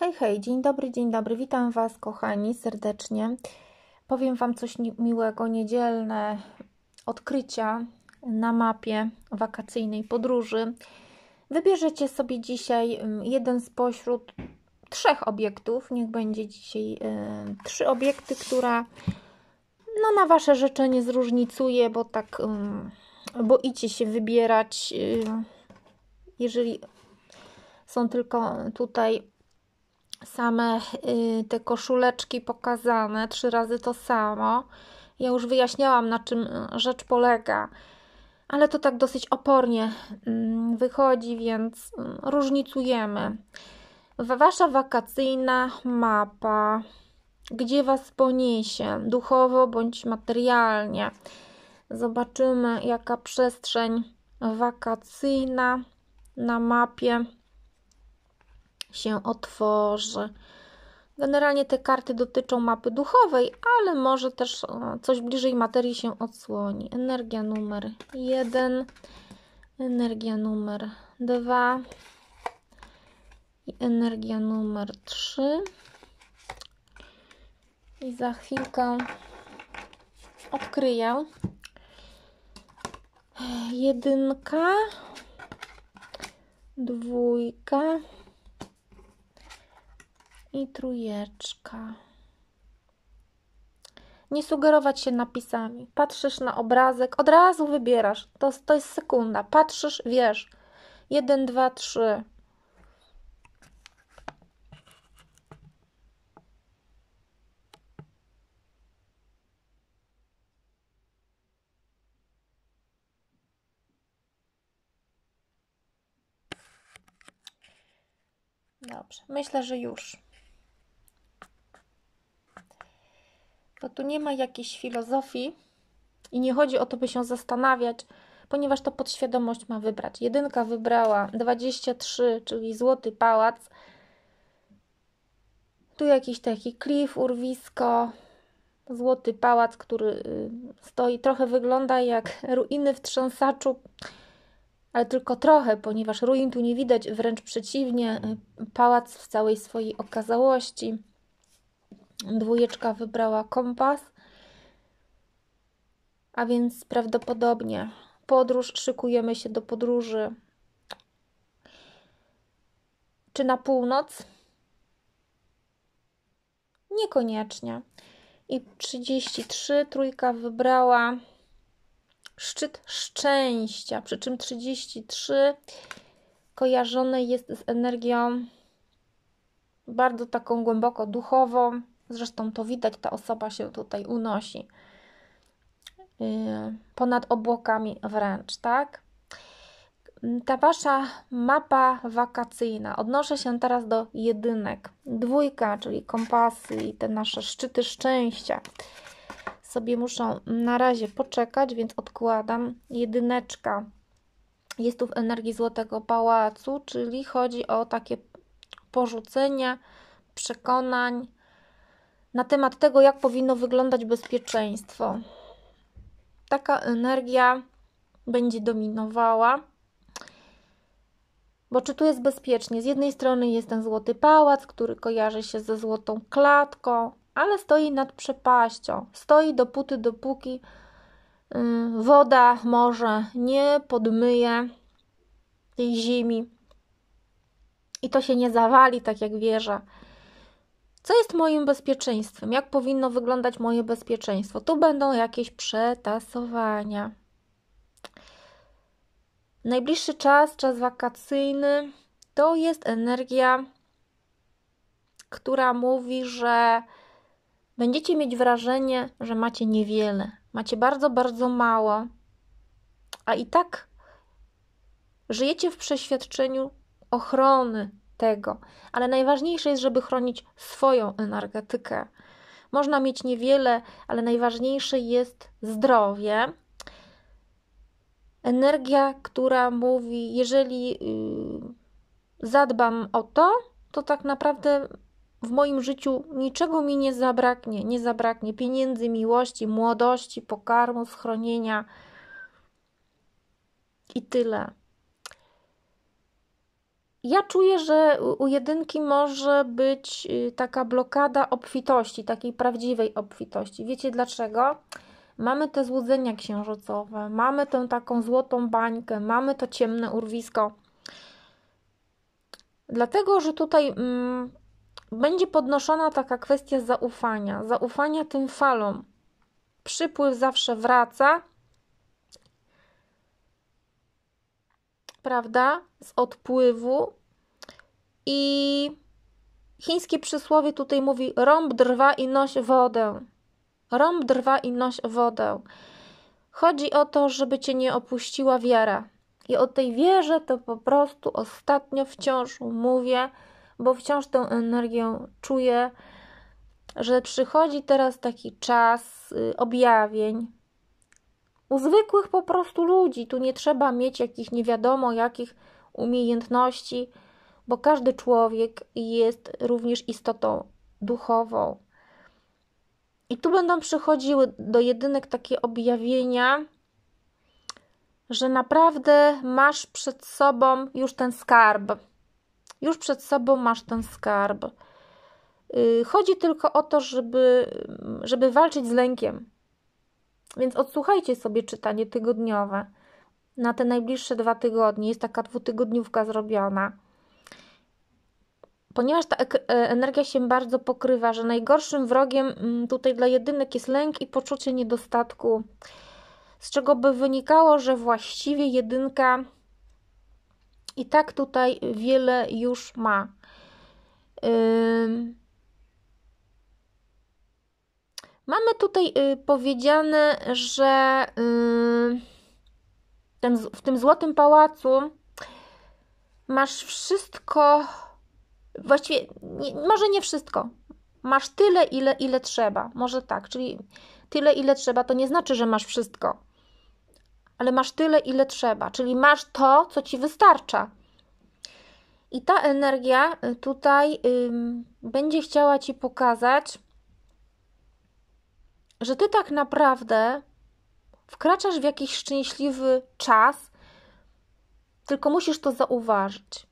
Hej, hej, dzień dobry, dzień dobry, witam Was, kochani, serdecznie. Powiem Wam coś miłego, niedzielne odkrycia na mapie wakacyjnej podróży. Wybierzecie sobie dzisiaj mm, jeden spośród trzech obiektów. Niech będzie dzisiaj y, trzy obiekty, które no, na Wasze życzenie zróżnicuje, bo tak y, mm, boicie się wybierać, y, jeżeli są tylko tutaj same y, te koszuleczki pokazane, trzy razy to samo. Ja już wyjaśniałam, na czym y, rzecz polega, ale to tak dosyć opornie mm, wychodzi, więc mm, różnicujemy. Wasza wakacyjna mapa, gdzie Was poniesie, duchowo bądź materialnie. Zobaczymy, jaka przestrzeń wakacyjna na mapie się otworzy. Generalnie te karty dotyczą mapy duchowej, ale może też e, coś bliżej materii się odsłoni. Energia numer 1, energia numer 2 i energia numer 3. I za chwilkę odkryję. Jedynka, dwójka, i trójeczka. Nie sugerować się napisami. Patrzysz na obrazek, od razu wybierasz. To, to jest sekunda. Patrzysz, wiesz. Jeden, dwa, trzy. Dobrze, myślę, że już. to tu nie ma jakiejś filozofii i nie chodzi o to, by się zastanawiać, ponieważ to podświadomość ma wybrać. Jedynka wybrała 23, czyli złoty pałac. Tu jakiś taki klif, urwisko, złoty pałac, który y, stoi, trochę wygląda jak ruiny w trząsaczu, ale tylko trochę, ponieważ ruin tu nie widać, wręcz przeciwnie, y, pałac w całej swojej okazałości. Dwójeczka wybrała kompas, a więc prawdopodobnie podróż, szykujemy się do podróży czy na północ? Niekoniecznie. I 33 trójka wybrała szczyt szczęścia, przy czym 33 kojarzone jest z energią bardzo taką głęboko duchową, Zresztą to widać, ta osoba się tutaj unosi y, ponad obłokami wręcz, tak? Ta wasza mapa wakacyjna, odnoszę się teraz do jedynek, dwójka, czyli kompasy i te nasze szczyty szczęścia, sobie muszą na razie poczekać, więc odkładam. Jedyneczka jest tu w energii Złotego Pałacu, czyli chodzi o takie porzucenie przekonań, na temat tego, jak powinno wyglądać bezpieczeństwo. Taka energia będzie dominowała. Bo czy tu jest bezpiecznie? Z jednej strony jest ten złoty pałac, który kojarzy się ze złotą klatką, ale stoi nad przepaścią. Stoi dopóty, dopóki y, woda, morze nie podmyje tej ziemi i to się nie zawali, tak jak wieża. Co jest moim bezpieczeństwem? Jak powinno wyglądać moje bezpieczeństwo? Tu będą jakieś przetasowania. Najbliższy czas, czas wakacyjny, to jest energia, która mówi, że będziecie mieć wrażenie, że macie niewiele, macie bardzo, bardzo mało, a i tak żyjecie w przeświadczeniu ochrony, tego. Ale najważniejsze jest, żeby chronić swoją energetykę. Można mieć niewiele, ale najważniejsze jest zdrowie. Energia, która mówi, jeżeli y, zadbam o to, to tak naprawdę w moim życiu niczego mi nie zabraknie. Nie zabraknie pieniędzy, miłości, młodości, pokarmu, schronienia i tyle. Ja czuję, że u jedynki może być y, taka blokada obfitości, takiej prawdziwej obfitości. Wiecie dlaczego? Mamy te złudzenia księżycowe, mamy tę taką złotą bańkę, mamy to ciemne urwisko. Dlatego, że tutaj mm, będzie podnoszona taka kwestia zaufania, zaufania tym falom. Przypływ zawsze wraca, prawda, z odpływu. I chińskie przysłowie tutaj mówi: rąb drwa i noś wodę. Rąb drwa i noś wodę. Chodzi o to, żeby cię nie opuściła wiara. I o tej wierze to po prostu ostatnio wciąż mówię, bo wciąż tę energię czuję, że przychodzi teraz taki czas y, objawień, u zwykłych po prostu ludzi. Tu nie trzeba mieć jakichś nie wiadomo jakich umiejętności, bo każdy człowiek jest również istotą duchową. I tu będą przychodziły do jedynek takie objawienia, że naprawdę masz przed sobą już ten skarb. Już przed sobą masz ten skarb. Y, chodzi tylko o to, żeby, żeby walczyć z lękiem, więc odsłuchajcie sobie czytanie tygodniowe. Na te najbliższe dwa tygodnie jest taka dwutygodniówka zrobiona. Ponieważ ta e, energia się bardzo pokrywa, że najgorszym wrogiem mm, tutaj dla jedynek jest lęk i poczucie niedostatku, z czego by wynikało, że właściwie jedynka i tak tutaj wiele już ma. Yy Mamy tutaj y, powiedziane, że y, w tym złotym pałacu masz wszystko, właściwie może nie wszystko, masz tyle, ile, ile trzeba, może tak, czyli tyle, ile trzeba, to nie znaczy, że masz wszystko, ale masz tyle, ile trzeba, czyli masz to, co ci wystarcza. I ta energia y, tutaj y, będzie chciała ci pokazać, że ty tak naprawdę wkraczasz w jakiś szczęśliwy czas, tylko musisz to zauważyć.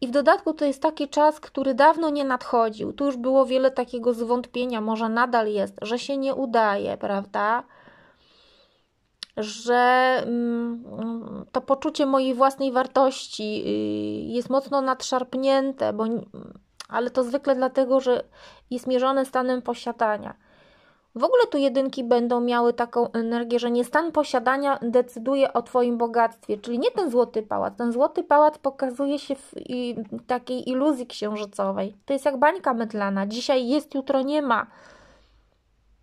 I w dodatku to jest taki czas, który dawno nie nadchodził. Tu już było wiele takiego zwątpienia, może nadal jest, że się nie udaje, prawda? Że mm, to poczucie mojej własnej wartości y, jest mocno nadszarpnięte, bo, ale to zwykle dlatego, że jest mierzone stanem posiadania w ogóle tu jedynki będą miały taką energię, że nie stan posiadania decyduje o Twoim bogactwie, czyli nie ten złoty pałac. Ten złoty pałac pokazuje się w takiej iluzji księżycowej. To jest jak bańka mydlana. Dzisiaj jest, jutro nie ma.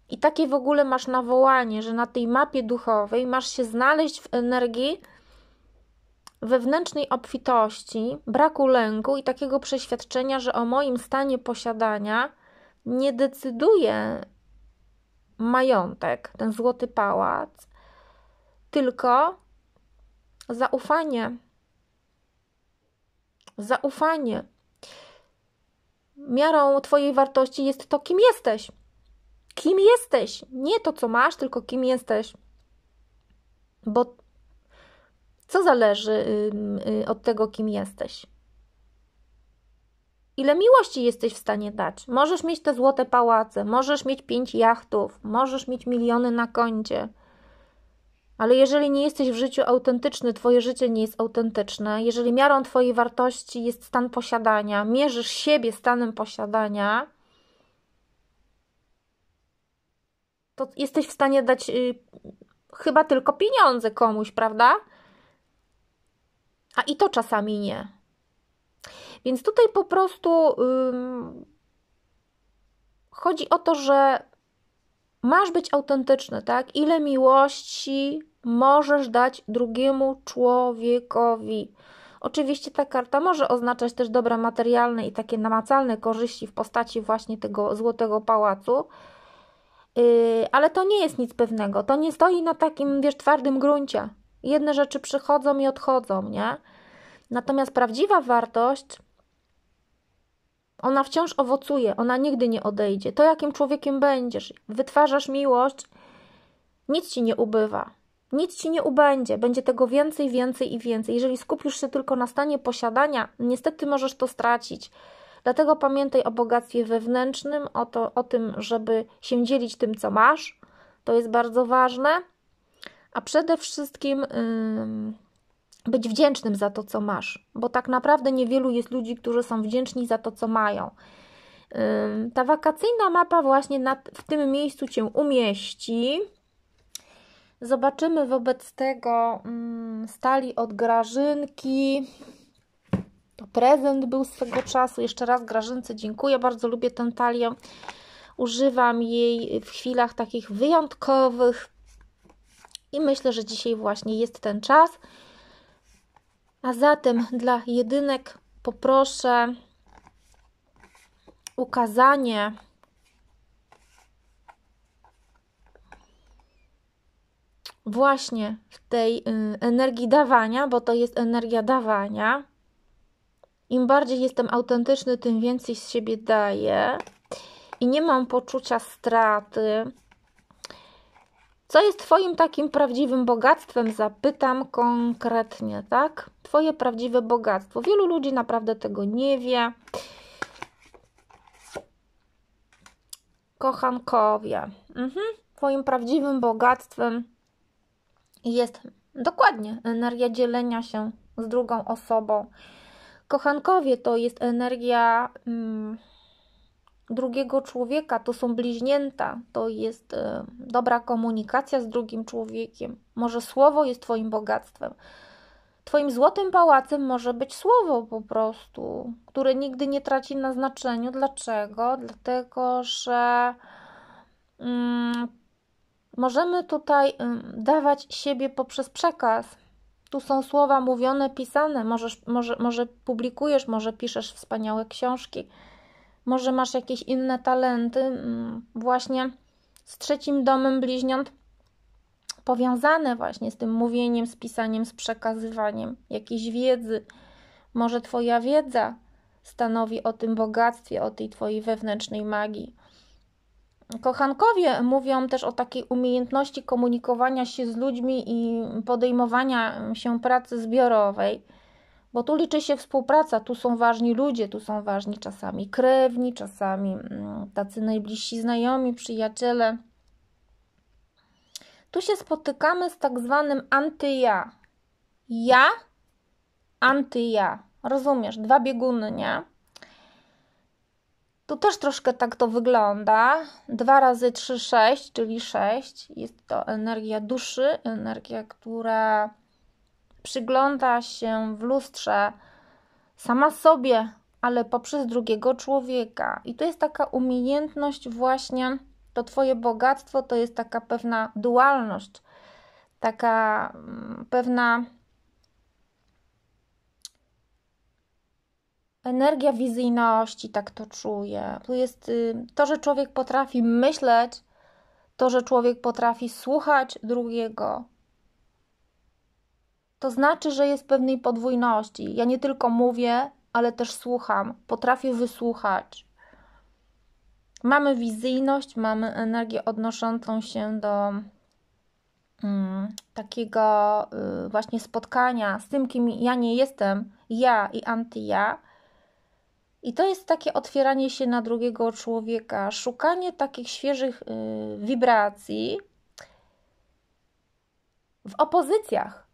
I takie w ogóle masz nawołanie, że na tej mapie duchowej masz się znaleźć w energii wewnętrznej obfitości, braku lęku i takiego przeświadczenia, że o moim stanie posiadania nie decyduje majątek, ten złoty pałac, tylko zaufanie. Zaufanie. Miarą Twojej wartości jest to, kim jesteś. Kim jesteś? Nie to, co masz, tylko kim jesteś. Bo co zależy y, od tego, kim jesteś? ile miłości jesteś w stanie dać. Możesz mieć te złote pałace, możesz mieć pięć jachtów, możesz mieć miliony na koncie. Ale jeżeli nie jesteś w życiu autentyczny, twoje życie nie jest autentyczne, jeżeli miarą twojej wartości jest stan posiadania, mierzysz siebie stanem posiadania, to jesteś w stanie dać y, chyba tylko pieniądze komuś, prawda? A i to czasami nie. Więc tutaj po prostu chodzi o to, że masz być autentyczny, tak? Ile miłości możesz dać drugiemu człowiekowi? Oczywiście ta karta może oznaczać też dobra materialne i takie namacalne korzyści w postaci właśnie tego złotego pałacu, y, ale to nie jest nic pewnego. To nie stoi na takim, wiesz, twardym gruncie. Jedne rzeczy przychodzą i odchodzą, nie? Natomiast prawdziwa wartość ona wciąż owocuje, ona nigdy nie odejdzie. To, jakim człowiekiem będziesz, wytwarzasz miłość, nic ci nie ubywa. Nic ci nie ubędzie, będzie tego więcej, więcej i więcej. Jeżeli skupisz się tylko na stanie posiadania, niestety możesz to stracić. Dlatego pamiętaj o bogactwie wewnętrznym, o, to, o tym, żeby się dzielić tym, co masz. To jest bardzo ważne. A przede wszystkim. Yy być wdzięcznym za to, co masz, bo tak naprawdę niewielu jest ludzi, którzy są wdzięczni za to, co mają. Ta wakacyjna mapa właśnie w tym miejscu Cię umieści. Zobaczymy wobec tego stali od Grażynki. To prezent był swego czasu. Jeszcze raz Grażynce dziękuję. Bardzo lubię tę talię. Używam jej w chwilach takich wyjątkowych. I myślę, że dzisiaj właśnie jest ten czas. A zatem dla jedynek poproszę ukazanie właśnie w tej y, energii dawania, bo to jest energia dawania. Im bardziej jestem autentyczny, tym więcej z siebie daję i nie mam poczucia straty. Co jest Twoim takim prawdziwym bogactwem? Zapytam konkretnie, tak? Twoje prawdziwe bogactwo. Wielu ludzi naprawdę tego nie wie. Kochankowie. Mhm. Twoim prawdziwym bogactwem jest dokładnie energia dzielenia się z drugą osobą. Kochankowie to jest energia. Mm, drugiego człowieka, to są bliźnięta, to jest y, dobra komunikacja z drugim człowiekiem. Może słowo jest Twoim bogactwem. Twoim złotym pałacem może być słowo po prostu, które nigdy nie traci na znaczeniu. Dlaczego? Dlatego, że y, możemy tutaj y, dawać siebie poprzez przekaz. Tu są słowa mówione, pisane, Możesz, może, może publikujesz, może piszesz wspaniałe książki może masz jakieś inne talenty, mm, właśnie z trzecim domem bliźniąt, powiązane właśnie z tym mówieniem, z pisaniem, z przekazywaniem jakiejś wiedzy. Może Twoja wiedza stanowi o tym bogactwie, o tej Twojej wewnętrznej magii. Kochankowie mówią też o takiej umiejętności komunikowania się z ludźmi i podejmowania się pracy zbiorowej bo tu liczy się współpraca, tu są ważni ludzie, tu są ważni czasami krewni, czasami mm, tacy najbliżsi znajomi, przyjaciele. Tu się spotykamy z tak zwanym antyja. Ja, antyja. Rozumiesz, dwa bieguny, nie? Tu też troszkę tak to wygląda. Dwa razy trzy sześć, czyli sześć. Jest to energia duszy, energia, która przygląda się w lustrze sama sobie, ale poprzez drugiego człowieka. I to jest taka umiejętność, właśnie to Twoje bogactwo, to jest taka pewna dualność, taka mm, pewna energia wizyjności, tak to czuję. Tu jest y, to, że człowiek potrafi myśleć, to, że człowiek potrafi słuchać drugiego, to znaczy, że jest pewnej podwójności. Ja nie tylko mówię, ale też słucham, potrafię wysłuchać. Mamy wizyjność, mamy energię odnoszącą się do mm, takiego y, właśnie spotkania z tym, kim ja nie jestem, ja i antyja. I to jest takie otwieranie się na drugiego człowieka, szukanie takich świeżych y, wibracji w opozycjach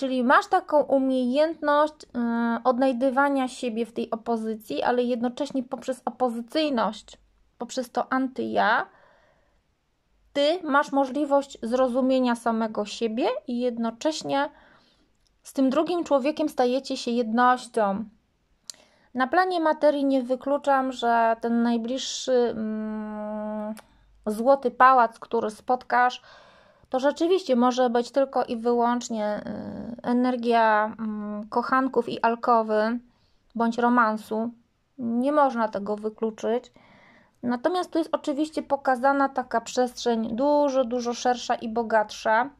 Czyli masz taką umiejętność yy, odnajdywania siebie w tej opozycji, ale jednocześnie poprzez opozycyjność, poprzez to antyja, ty masz możliwość zrozumienia samego siebie i jednocześnie z tym drugim człowiekiem stajecie się jednością. Na planie materii nie wykluczam, że ten najbliższy mm, złoty pałac, który spotkasz, to rzeczywiście może być tylko i wyłącznie y, energia mm, kochanków i alkowy bądź romansu. Nie można tego wykluczyć. Natomiast tu jest oczywiście pokazana taka przestrzeń dużo, dużo szersza i bogatsza.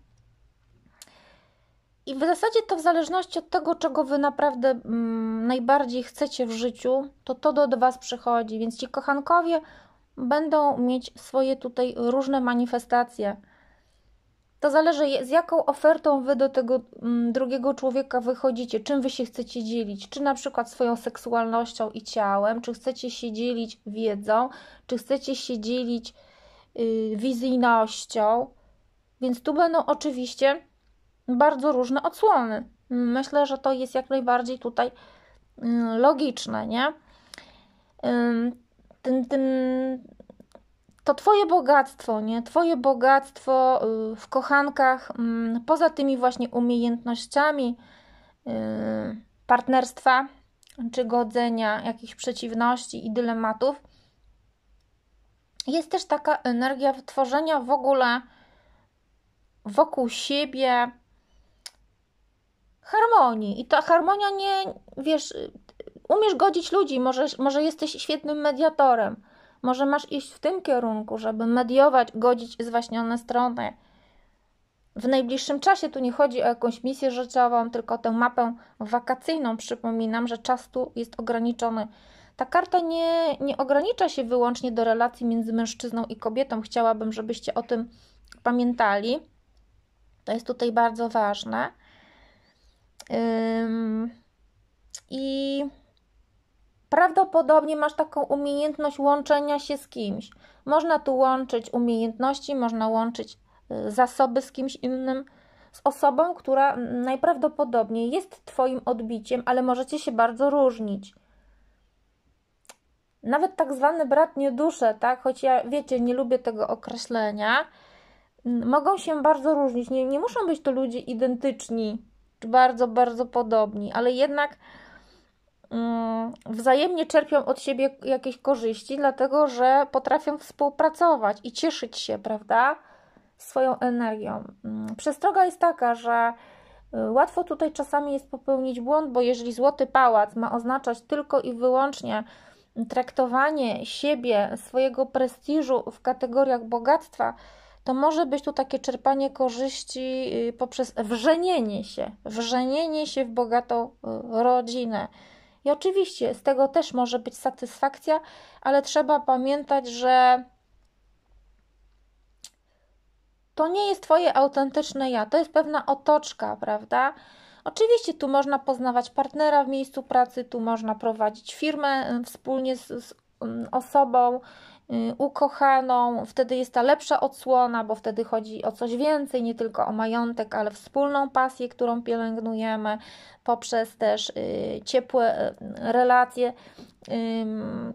I w zasadzie to w zależności od tego, czego Wy naprawdę mm, najbardziej chcecie w życiu, to to do Was przychodzi. Więc ci kochankowie będą mieć swoje tutaj różne manifestacje. To zależy, z jaką ofertą wy do tego mm, drugiego człowieka wychodzicie, czym wy się chcecie dzielić, czy na przykład swoją seksualnością i ciałem, czy chcecie się dzielić wiedzą, czy chcecie się dzielić yy, wizyjnością. Więc tu będą oczywiście bardzo różne odsłony. Myślę, że to jest jak najbardziej tutaj mm, logiczne, nie? Ten, ten to Twoje bogactwo, nie? Twoje bogactwo y, w kochankach, mm, poza tymi właśnie umiejętnościami y, partnerstwa czy godzenia jakichś przeciwności i dylematów, jest też taka energia tworzenia w ogóle wokół siebie harmonii. I ta harmonia nie, wiesz, y, umiesz godzić ludzi, może, może jesteś świetnym mediatorem może masz iść w tym kierunku, żeby mediować, godzić zwaśnione strony. W najbliższym czasie tu nie chodzi o jakąś misję życiową, tylko tę mapę wakacyjną. Przypominam, że czas tu jest ograniczony. Ta karta nie, nie ogranicza się wyłącznie do relacji między mężczyzną i kobietą. Chciałabym, żebyście o tym pamiętali. To jest tutaj bardzo ważne. Ym, I Prawdopodobnie masz taką umiejętność łączenia się z kimś. Można tu łączyć umiejętności, można łączyć y, zasoby z kimś innym, z osobą, która najprawdopodobniej jest Twoim odbiciem, ale możecie się bardzo różnić. Nawet tak zwany bratnie dusze, tak, choć ja wiecie, nie lubię tego określenia, mogą się bardzo różnić. Nie, nie muszą być to ludzie identyczni czy bardzo, bardzo podobni, ale jednak Mm, wzajemnie czerpią od siebie jakieś korzyści, dlatego że potrafią współpracować i cieszyć się, prawda, swoją energią. Mm, przestroga jest taka, że y, łatwo tutaj czasami jest popełnić błąd, bo jeżeli złoty pałac ma oznaczać tylko i wyłącznie traktowanie siebie, swojego prestiżu w kategoriach bogactwa, to może być tu takie czerpanie korzyści y, poprzez wrzenienie się, wrzenienie się w bogatą y, rodzinę. I oczywiście z tego też może być satysfakcja, ale trzeba pamiętać, że to nie jest Twoje autentyczne ja, to jest pewna otoczka, prawda? Oczywiście tu można poznawać partnera w miejscu pracy, tu można prowadzić firmę y, wspólnie z, z mm, osobą, Y, ukochaną, wtedy jest ta lepsza odsłona, bo wtedy chodzi o coś więcej, nie tylko o majątek, ale wspólną pasję, którą pielęgnujemy poprzez też y, ciepłe y, relacje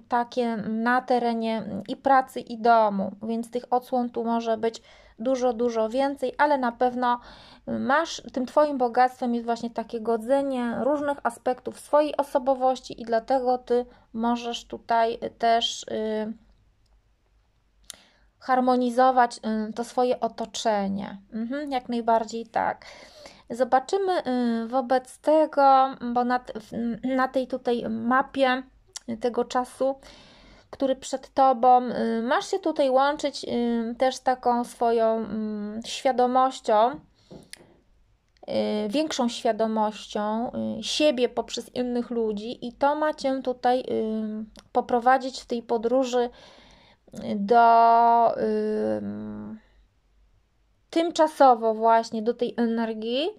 takie na terenie i pracy i domu. Więc tych odsłon tu może być dużo, dużo więcej, ale na pewno masz, tym Twoim bogactwem jest właśnie takie godzenie różnych aspektów swojej osobowości i dlatego Ty możesz tutaj też yy, harmonizować y, to swoje otoczenie. Mhm, jak najbardziej tak. Zobaczymy y, wobec tego, bo na, na tej tutaj mapie tego czasu, który przed tobą, y, masz się tutaj łączyć też taką swoją mm, świadomością, większą świadomością siebie poprzez innych ludzi, i to ma cię tutaj poprowadzić w tej podróży do ym, tymczasowo właśnie do tej energii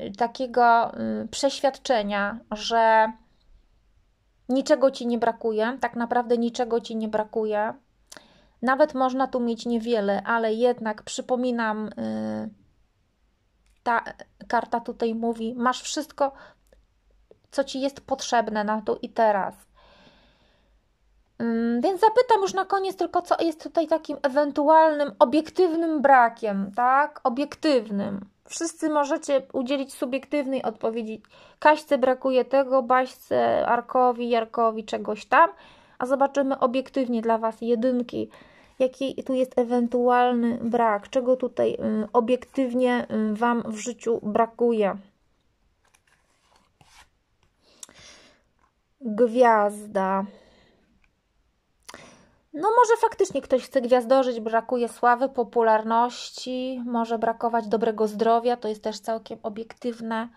y, takiego y, przeświadczenia, że niczego ci nie brakuje, tak naprawdę niczego ci nie brakuje. Nawet można tu mieć niewiele, ale jednak przypominam, y, ta karta tutaj mówi: masz wszystko, co ci jest potrzebne na tu i teraz Mm, więc zapytam już na koniec tylko, co jest tutaj takim ewentualnym obiektywnym brakiem, tak? Obiektywnym. Wszyscy możecie udzielić subiektywnej odpowiedzi. Kaśce brakuje tego, Baśce, Arkowi, Jarkowi, czegoś tam, a zobaczymy obiektywnie dla Was jedynki, jaki tu jest ewentualny brak, czego tutaj mm, obiektywnie mm, Wam w życiu brakuje. Gwiazda. No może faktycznie ktoś chce gwiazdożyć, brakuje sławy, popularności, może brakować dobrego zdrowia, to jest też całkiem obiektywne.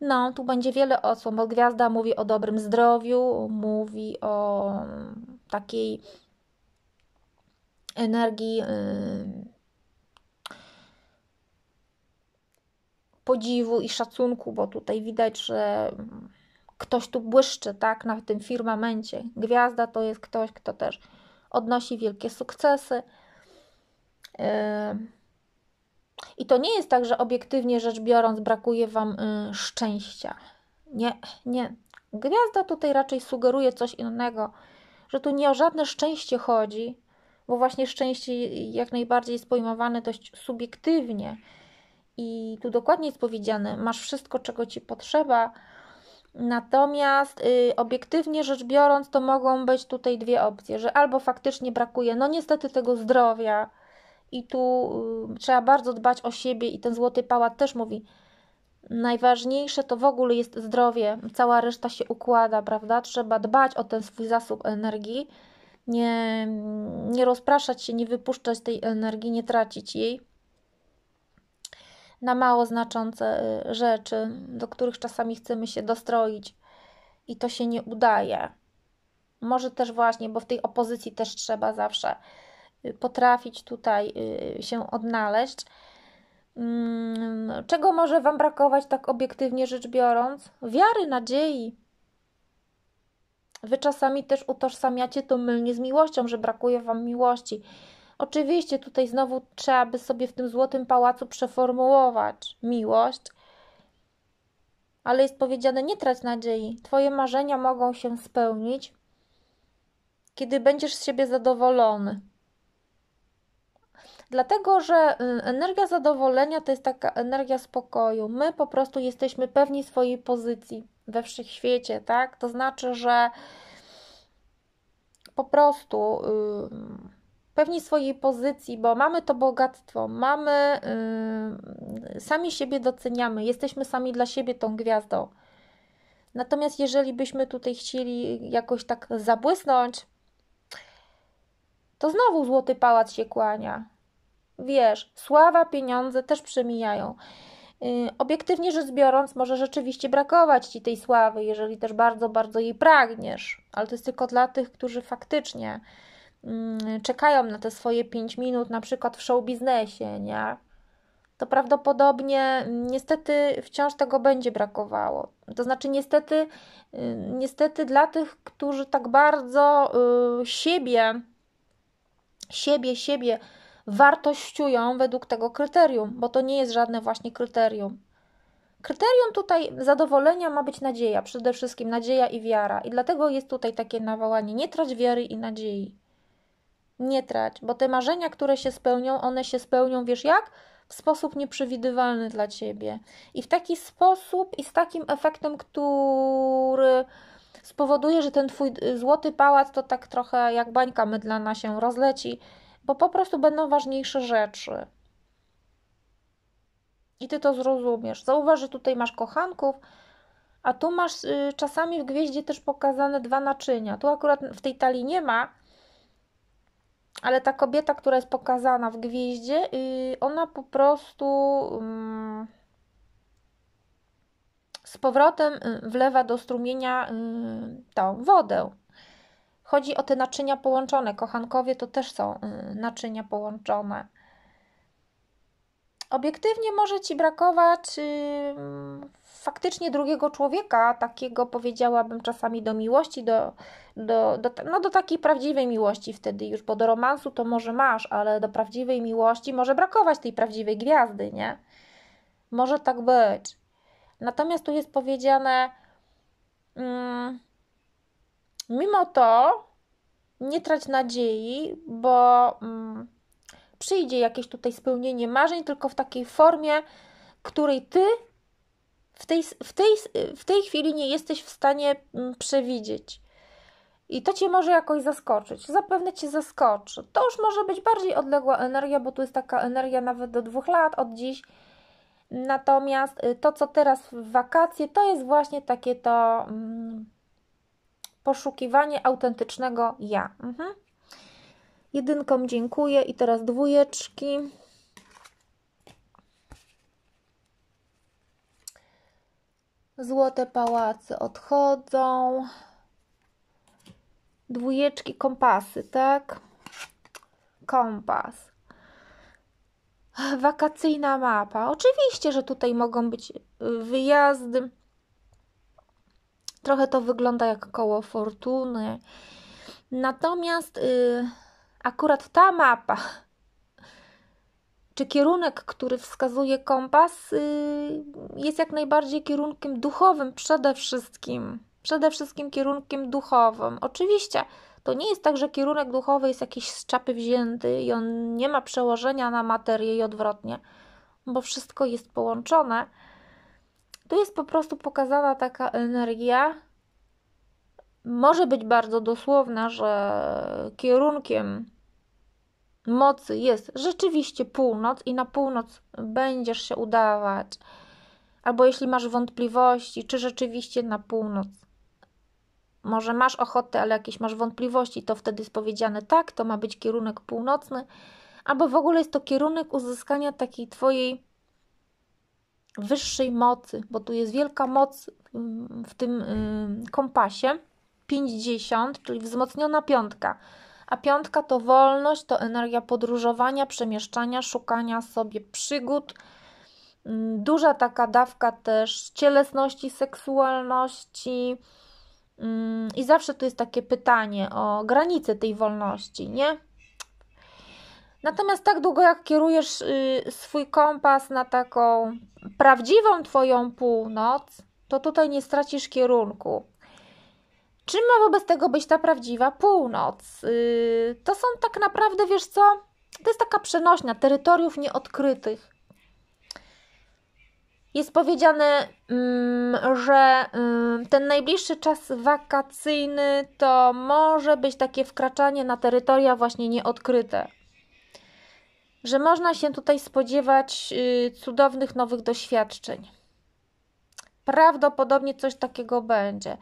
No, tu będzie wiele odsłon, bo gwiazda mówi o dobrym zdrowiu, mówi o mm, takiej energii podziwu i szacunku, bo tutaj widać, że mm, ktoś tu błyszczy, tak, na tym firmamencie. Gwiazda to jest ktoś, kto też odnosi wielkie sukcesy. Yy, I to nie jest tak, że obiektywnie rzecz biorąc brakuje Wam y, szczęścia. Nie, nie. Gwiazda tutaj raczej sugeruje coś innego, że tu nie o żadne szczęście chodzi, bo właśnie szczęście jak najbardziej jest pojmowane dość subiektywnie. I tu dokładnie jest powiedziane: masz wszystko, czego ci potrzeba, Natomiast y, obiektywnie rzecz biorąc, to mogą być tutaj dwie opcje, że albo faktycznie brakuje, no niestety, tego zdrowia, i tu y, trzeba bardzo dbać o siebie, i ten złoty pałac też mówi, najważniejsze to w ogóle jest zdrowie, cała reszta się układa, prawda? Trzeba dbać o ten swój zasób energii, nie, nie rozpraszać się, nie wypuszczać tej energii, nie tracić jej na mało znaczące y, rzeczy, do których czasami chcemy się dostroić i to się nie udaje. Może też właśnie, bo w tej opozycji też trzeba zawsze y, potrafić tutaj y, się odnaleźć. Mm, czego może Wam brakować, tak obiektywnie rzecz biorąc? Wiary, nadziei. Wy czasami też utożsamiacie to mylnie z miłością, że brakuje Wam miłości Oczywiście tutaj znowu trzeba by sobie w tym złotym pałacu przeformułować miłość, ale jest powiedziane: nie trać nadziei. Twoje marzenia mogą się spełnić, kiedy będziesz z siebie zadowolony. Dlatego, że y, energia zadowolenia to jest taka energia spokoju. My po prostu jesteśmy pewni swojej pozycji we wszechświecie, tak? To znaczy, że po prostu. Yy pewni swojej pozycji, bo mamy to bogactwo, mamy, yy, sami siebie doceniamy, jesteśmy sami dla siebie tą gwiazdą. Natomiast jeżeli byśmy tutaj chcieli jakoś tak zabłysnąć, to znowu złoty pałac się kłania. Wiesz, sława, pieniądze też przemijają. Y, obiektywnie rzecz biorąc, może rzeczywiście brakować ci tej sławy, jeżeli też bardzo, bardzo jej pragniesz, ale to jest tylko dla tych, którzy faktycznie Mm, czekają na te swoje 5 minut, na przykład w show biznesie, nie? To prawdopodobnie mm, niestety wciąż tego będzie brakowało. To znaczy, niestety, mm, niestety dla tych, którzy tak bardzo y, siebie, siebie, siebie wartościują według tego kryterium, bo to nie jest żadne właśnie kryterium. Kryterium tutaj zadowolenia ma być nadzieja, przede wszystkim nadzieja i wiara, i dlatego jest tutaj takie nawołanie: nie trać wiary i nadziei nie trać, bo te marzenia, które się spełnią, one się spełnią, wiesz jak? W sposób nieprzewidywalny dla ciebie. I w taki sposób i z takim efektem, który spowoduje, że ten twój złoty pałac to tak trochę jak bańka mydlana się rozleci, bo po prostu będą ważniejsze rzeczy. I ty to zrozumiesz. Zauważ, że tutaj masz kochanków, a tu masz y, czasami w gwieździe też pokazane dwa naczynia. Tu akurat w tej talii nie ma, ale ta kobieta, która jest pokazana w gwieździe, ona po prostu mm, z powrotem y, wlewa do strumienia y, tą wodę. Chodzi o te naczynia połączone. Kochankowie to też są y, naczynia połączone. Obiektywnie może ci brakować faktycznie drugiego człowieka, takiego powiedziałabym czasami do miłości, do, do, do, no do takiej prawdziwej miłości wtedy już, bo do romansu to może masz, ale do prawdziwej miłości może brakować tej prawdziwej gwiazdy, nie? Może tak być. Natomiast tu jest powiedziane, mm, mimo to nie trać nadziei, bo mm, przyjdzie jakieś tutaj spełnienie marzeń, tylko w takiej formie, której ty w tej, w, tej, w tej chwili nie jesteś w stanie mm, przewidzieć. I to cię może jakoś zaskoczyć. Zapewne cię zaskoczy. To już może być bardziej odległa energia, bo tu jest taka energia nawet do dwóch lat od dziś. Natomiast y, to, co teraz w wakacje, to jest właśnie takie to mm, poszukiwanie autentycznego ja. Mhm. Jedynkom dziękuję i teraz dwójeczki. Złote pałace odchodzą. Dwójeczki, kompasy, tak? Kompas. Wakacyjna mapa. Oczywiście, że tutaj mogą być y, wyjazdy. Trochę to wygląda jak koło fortuny. Natomiast y, akurat ta mapa czy kierunek, który wskazuje kompas, y, jest jak najbardziej kierunkiem duchowym przede wszystkim. Przede wszystkim kierunkiem duchowym. Oczywiście to nie jest tak, że kierunek duchowy jest jakiś z czapy wzięty i on nie ma przełożenia na materię i odwrotnie, bo wszystko jest połączone. Tu jest po prostu pokazana taka energia, może być bardzo dosłowna, że kierunkiem mocy jest rzeczywiście północ i na północ będziesz się udawać. Albo jeśli masz wątpliwości, czy rzeczywiście na północ. Może masz ochotę, ale jakieś masz wątpliwości, to wtedy jest powiedziane tak, to ma być kierunek północny, albo w ogóle jest to kierunek uzyskania takiej twojej wyższej mocy, bo tu jest wielka moc w tym kompasie. 50, czyli wzmocniona piątka. A piątka to wolność, to energia podróżowania, przemieszczania, szukania sobie przygód. Mm, duża taka dawka też cielesności, seksualności. Mm, I zawsze tu jest takie pytanie o granice tej wolności, nie? Natomiast tak długo, jak kierujesz y, swój kompas na taką prawdziwą Twoją północ, to tutaj nie stracisz kierunku. Czym ma wobec tego być ta prawdziwa północ? Yy, to są tak naprawdę, wiesz co, to jest taka przenośnia terytoriów nieodkrytych. Jest powiedziane, mm, że mm, ten najbliższy czas wakacyjny to może być takie wkraczanie na terytoria właśnie nieodkryte. Że można się tutaj spodziewać y, cudownych nowych doświadczeń. Prawdopodobnie coś takiego będzie.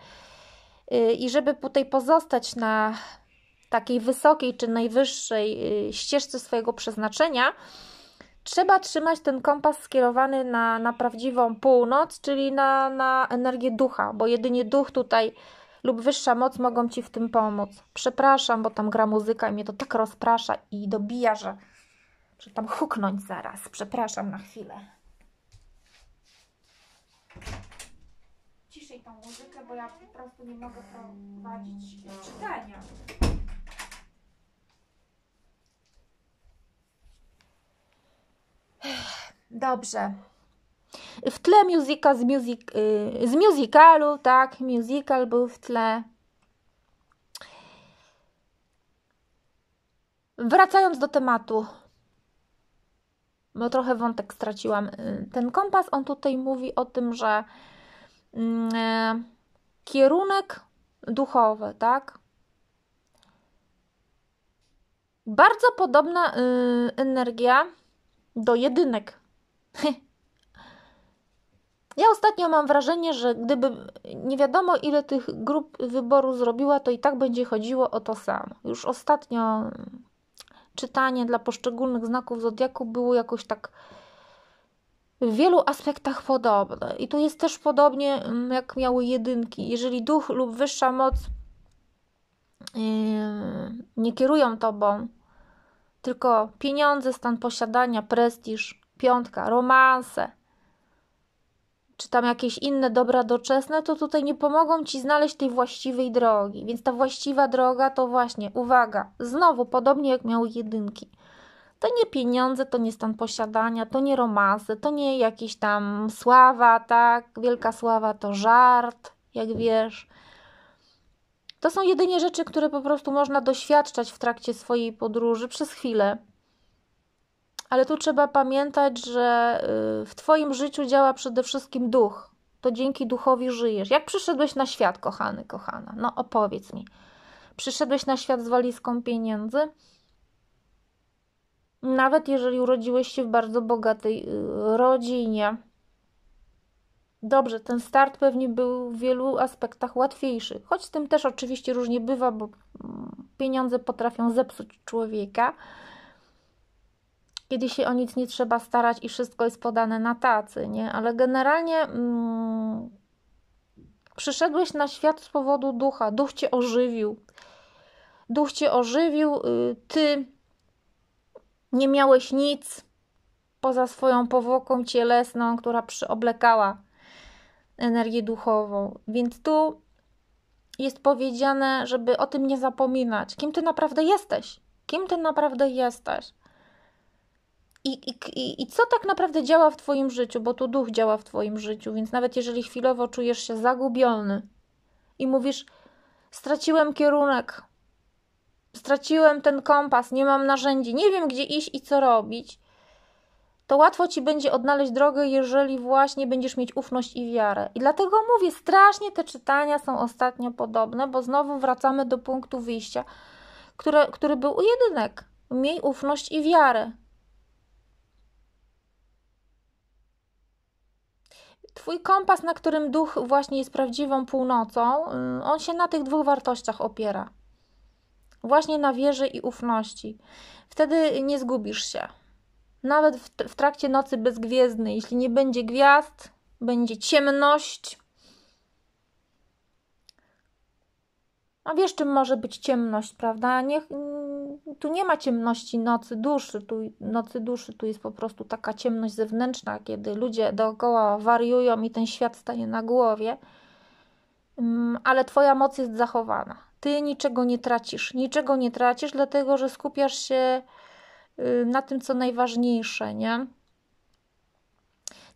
Y, I żeby tutaj pozostać na takiej wysokiej czy najwyższej y, ścieżce swojego przeznaczenia, trzeba trzymać ten kompas skierowany na, na prawdziwą północ, czyli na, na energię ducha, bo jedynie duch tutaj lub wyższa moc mogą ci w tym pomóc. Przepraszam, bo tam gra muzyka i mnie to tak rozprasza i dobija, że, że tam huknąć zaraz. Przepraszam na chwilę ciszej tą muzykę, bo ja po prostu nie mogę prowadzić e, czytania. Dobrze. W tle muzyka z, music, y, z musicalu, tak, musical był w tle. Wracając do tematu, bo trochę wątek straciłam. Y, ten kompas, on tutaj mówi o tym, że Mm, e, kierunek duchowy, tak? Bardzo podobna y, energia do jedynek. Ja ostatnio mam wrażenie, że gdyby nie wiadomo ile tych grup wyboru zrobiła, to i tak będzie chodziło o to samo. Już ostatnio czytanie dla poszczególnych znaków zodiaku było jakoś tak w wielu aspektach podobne. I tu jest też podobnie mm, jak miały jedynki. Jeżeli duch lub wyższa moc yy, nie kierują tobą, tylko pieniądze, stan posiadania, prestiż, piątka, romanse, czy tam jakieś inne dobra doczesne, to tutaj nie pomogą ci znaleźć tej właściwej drogi. Więc ta właściwa droga to właśnie, uwaga, znowu podobnie jak miały jedynki to nie pieniądze, to nie stan posiadania, to nie romanse, to nie jakiś tam sława, tak? Wielka sława to żart, jak wiesz. To są jedynie rzeczy, które po prostu można doświadczać w trakcie swojej podróży przez chwilę. Ale tu trzeba pamiętać, że y, w Twoim życiu działa przede wszystkim duch. To dzięki duchowi żyjesz. Jak przyszedłeś na świat, kochany, kochana? No opowiedz mi. Przyszedłeś na świat z walizką pieniędzy? nawet jeżeli urodziłeś się w bardzo bogatej y, rodzinie. Dobrze, ten start pewnie był w wielu aspektach łatwiejszy, choć z tym też oczywiście różnie bywa, bo mm, pieniądze potrafią zepsuć człowieka, kiedy się o nic nie trzeba starać i wszystko jest podane na tacy, nie? Ale generalnie mm, przyszedłeś na świat z powodu ducha, duch cię ożywił. Duch cię ożywił, y, ty nie miałeś nic poza swoją powłoką cielesną, która przyoblekała energię duchową. Więc tu jest powiedziane, żeby o tym nie zapominać. Kim ty naprawdę jesteś? Kim ty naprawdę jesteś? I, i, I co tak naprawdę działa w Twoim życiu, bo tu duch działa w Twoim życiu, więc nawet jeżeli chwilowo czujesz się zagubiony i mówisz, straciłem kierunek, straciłem ten kompas, nie mam narzędzi, nie wiem gdzie iść i co robić, to łatwo ci będzie odnaleźć drogę, jeżeli właśnie będziesz mieć ufność i wiarę. I dlatego mówię, strasznie te czytania są ostatnio podobne, bo znowu wracamy do punktu wyjścia, które, który był u jedynek. Miej ufność i wiarę. Twój kompas, na którym duch właśnie jest prawdziwą północą, mm, on się na tych dwóch wartościach opiera właśnie na wierze i ufności. Wtedy nie zgubisz się. Nawet w, w trakcie nocy bezgwiezdnej, jeśli nie będzie gwiazd, będzie ciemność. A wiesz, czym może być ciemność, prawda? Niech, mm, tu nie ma ciemności nocy duszy, tu, nocy duszy, tu jest po prostu taka ciemność zewnętrzna, kiedy ludzie dookoła wariują i ten świat stanie na głowie, mm, ale Twoja moc jest zachowana ty niczego nie tracisz. Niczego nie tracisz, dlatego że skupiasz się y, na tym, co najważniejsze, nie?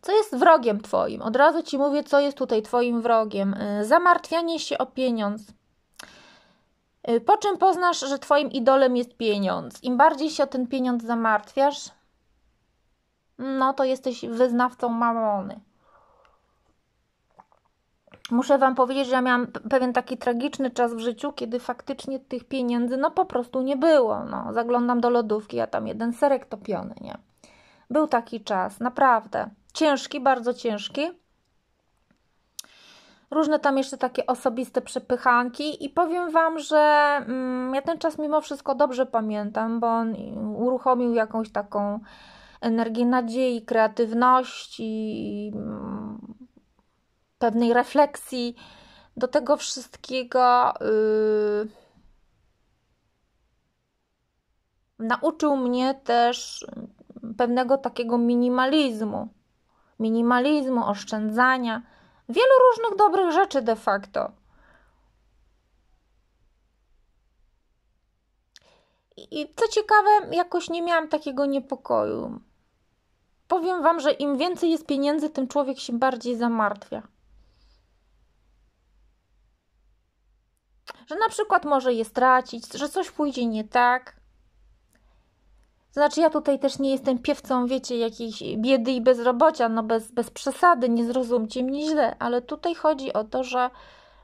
Co jest wrogiem Twoim? Od razu Ci mówię, co jest tutaj Twoim wrogiem. Y, zamartwianie się o pieniądz. Y, po czym poznasz, że Twoim idolem jest pieniądz? Im bardziej się o ten pieniądz zamartwiasz, no to jesteś wyznawcą mamony muszę Wam powiedzieć, że ja miałam pewien taki tragiczny czas w życiu, kiedy faktycznie tych pieniędzy no po prostu nie było. No, zaglądam do lodówki, a tam jeden serek topiony, nie? Był taki czas, naprawdę. Ciężki, bardzo ciężki. Różne tam jeszcze takie osobiste przepychanki, i powiem Wam, że mm, ja ten czas mimo wszystko dobrze pamiętam, bo on uruchomił jakąś taką energię nadziei, kreatywności, mm, pewnej refleksji, do tego wszystkiego yy, nauczył mnie też pewnego takiego minimalizmu, minimalizmu, oszczędzania, wielu różnych dobrych rzeczy de facto. I co ciekawe, jakoś nie miałam takiego niepokoju. Powiem Wam, że im więcej jest pieniędzy, tym człowiek się bardziej zamartwia. że na przykład może je stracić, że coś pójdzie nie tak. Znaczy, ja tutaj też nie jestem piewcą, wiecie, jakiejś biedy i bezrobocia, no bez, bez przesady, nie zrozumcie mnie źle, ale tutaj chodzi o to, że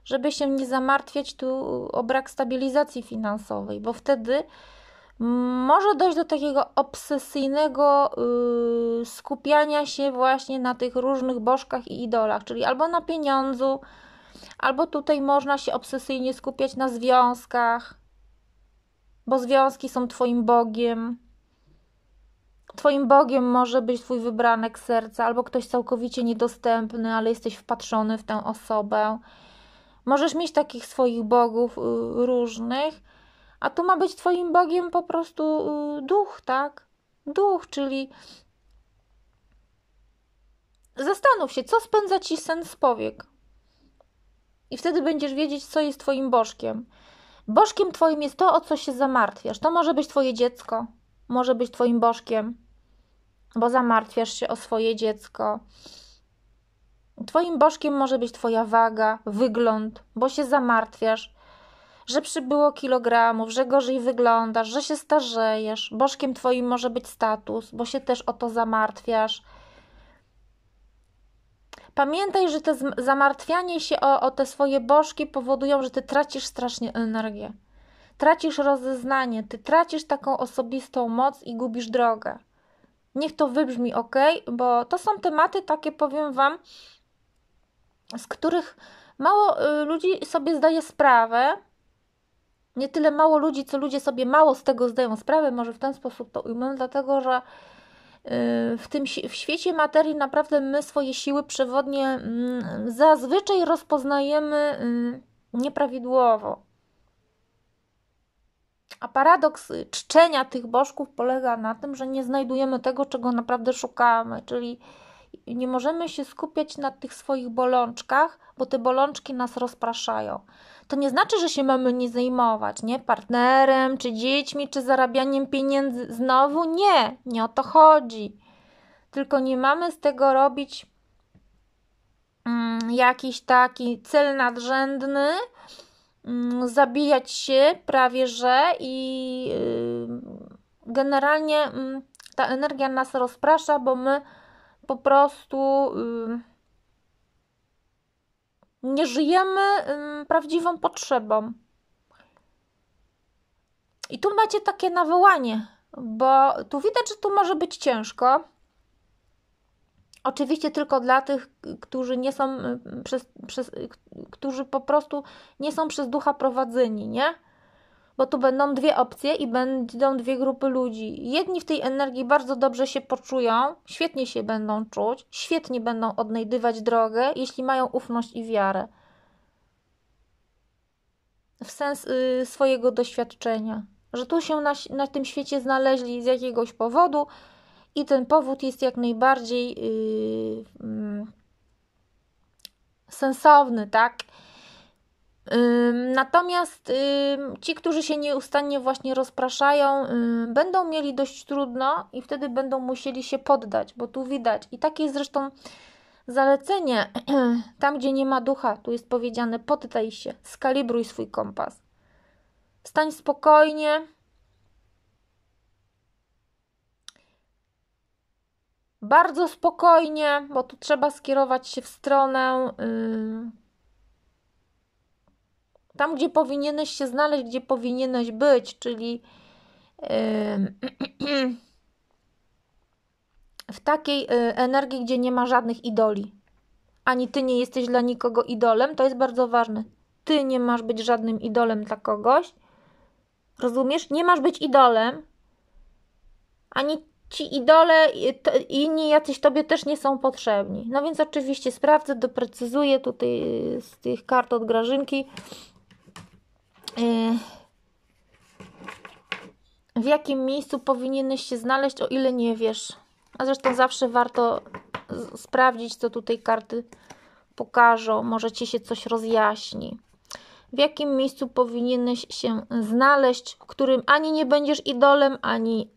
żeby się nie zamartwiać tu o brak stabilizacji finansowej, bo wtedy może dojść do takiego obsesyjnego yy, skupiania się właśnie na tych różnych bożkach i idolach, czyli albo na pieniądzu, Albo tutaj można się obsesyjnie skupiać na związkach, bo związki są Twoim Bogiem. Twoim Bogiem może być Twój wybranek serca, albo ktoś całkowicie niedostępny, ale jesteś wpatrzony w tę osobę. Możesz mieć takich swoich bogów y, różnych, a tu ma być Twoim Bogiem po prostu y, duch, tak? Duch, czyli zastanów się, co spędza Ci sen z powiek i wtedy będziesz wiedzieć, co jest Twoim bożkiem. Bożkiem Twoim jest to, o co się zamartwiasz. To może być Twoje dziecko, może być Twoim bożkiem, bo zamartwiasz się o swoje dziecko. Twoim bożkiem może być Twoja waga, wygląd, bo się zamartwiasz, że przybyło kilogramów, że gorzej wyglądasz, że się starzejesz. Bożkiem Twoim może być status, bo się też o to zamartwiasz. Pamiętaj, że te zamartwianie się o, o te swoje bożki powodują, że ty tracisz strasznie energię. Tracisz rozeznanie, ty tracisz taką osobistą moc i gubisz drogę. Niech to wybrzmi, ok? Bo to są tematy takie, powiem Wam, z których mało y, ludzi sobie zdaje sprawę. Nie tyle mało ludzi, co ludzie sobie mało z tego zdają sprawę, może w ten sposób to ujmę, dlatego że Y, w tym w świecie materii naprawdę my swoje siły przewodnie mm, zazwyczaj rozpoznajemy y, nieprawidłowo. A paradoks czczenia tych bożków polega na tym, że nie znajdujemy tego, czego naprawdę szukamy, czyli nie możemy się skupiać na tych swoich bolączkach, bo te bolączki nas rozpraszają. To nie znaczy, że się mamy nie zajmować, nie? Partnerem, czy dziećmi, czy zarabianiem pieniędzy. Znowu nie, nie o to chodzi. Tylko nie mamy z tego robić mm, jakiś taki cel nadrzędny, mm, zabijać się prawie że i yy, generalnie. Mm, ta energia nas rozprasza, bo my po prostu nie żyjemy prawdziwą potrzebą. I tu macie takie nawołanie, bo tu widać, że tu może być ciężko. Oczywiście tylko dla tych, którzy nie są przez, przez, którzy po prostu nie są przez ducha prowadzeni, nie? bo tu będą dwie opcje i będą dwie grupy ludzi. Jedni w tej energii bardzo dobrze się poczują, świetnie się będą czuć, świetnie będą odnajdywać drogę, jeśli mają ufność i wiarę w sens y, swojego doświadczenia, że tu się na, na, tym świecie znaleźli z jakiegoś powodu i ten powód jest jak najbardziej y, y, sensowny, tak? Natomiast ci, którzy się nieustannie właśnie rozpraszają, będą mieli dość trudno i wtedy będą musieli się poddać, bo tu widać. I takie jest zresztą zalecenie: tam, gdzie nie ma ducha, tu jest powiedziane: poddaj się, skalibruj swój kompas. Stań spokojnie. Bardzo spokojnie, bo tu trzeba skierować się w stronę. Yy, tam, gdzie powinieneś się znaleźć, gdzie powinieneś być, czyli w takiej y, energii, gdzie nie ma żadnych idoli. Ani ty nie jesteś dla nikogo idolem, to jest bardzo ważne. Ty nie masz być żadnym idolem dla kogoś. Rozumiesz? Nie masz być idolem. Ani ci idole, y, inni jacyś tobie też nie są potrzebni. No więc oczywiście sprawdzę, doprecyzuję tutaj y, z tych kart od Grażynki. Y, w jakim miejscu powinieneś się znaleźć, o ile nie wiesz. A zresztą zawsze warto sprawdzić, co tutaj karty pokażą. Może ci się coś rozjaśni. W jakim miejscu powinieneś się znaleźć, w którym ani nie będziesz idolem, ani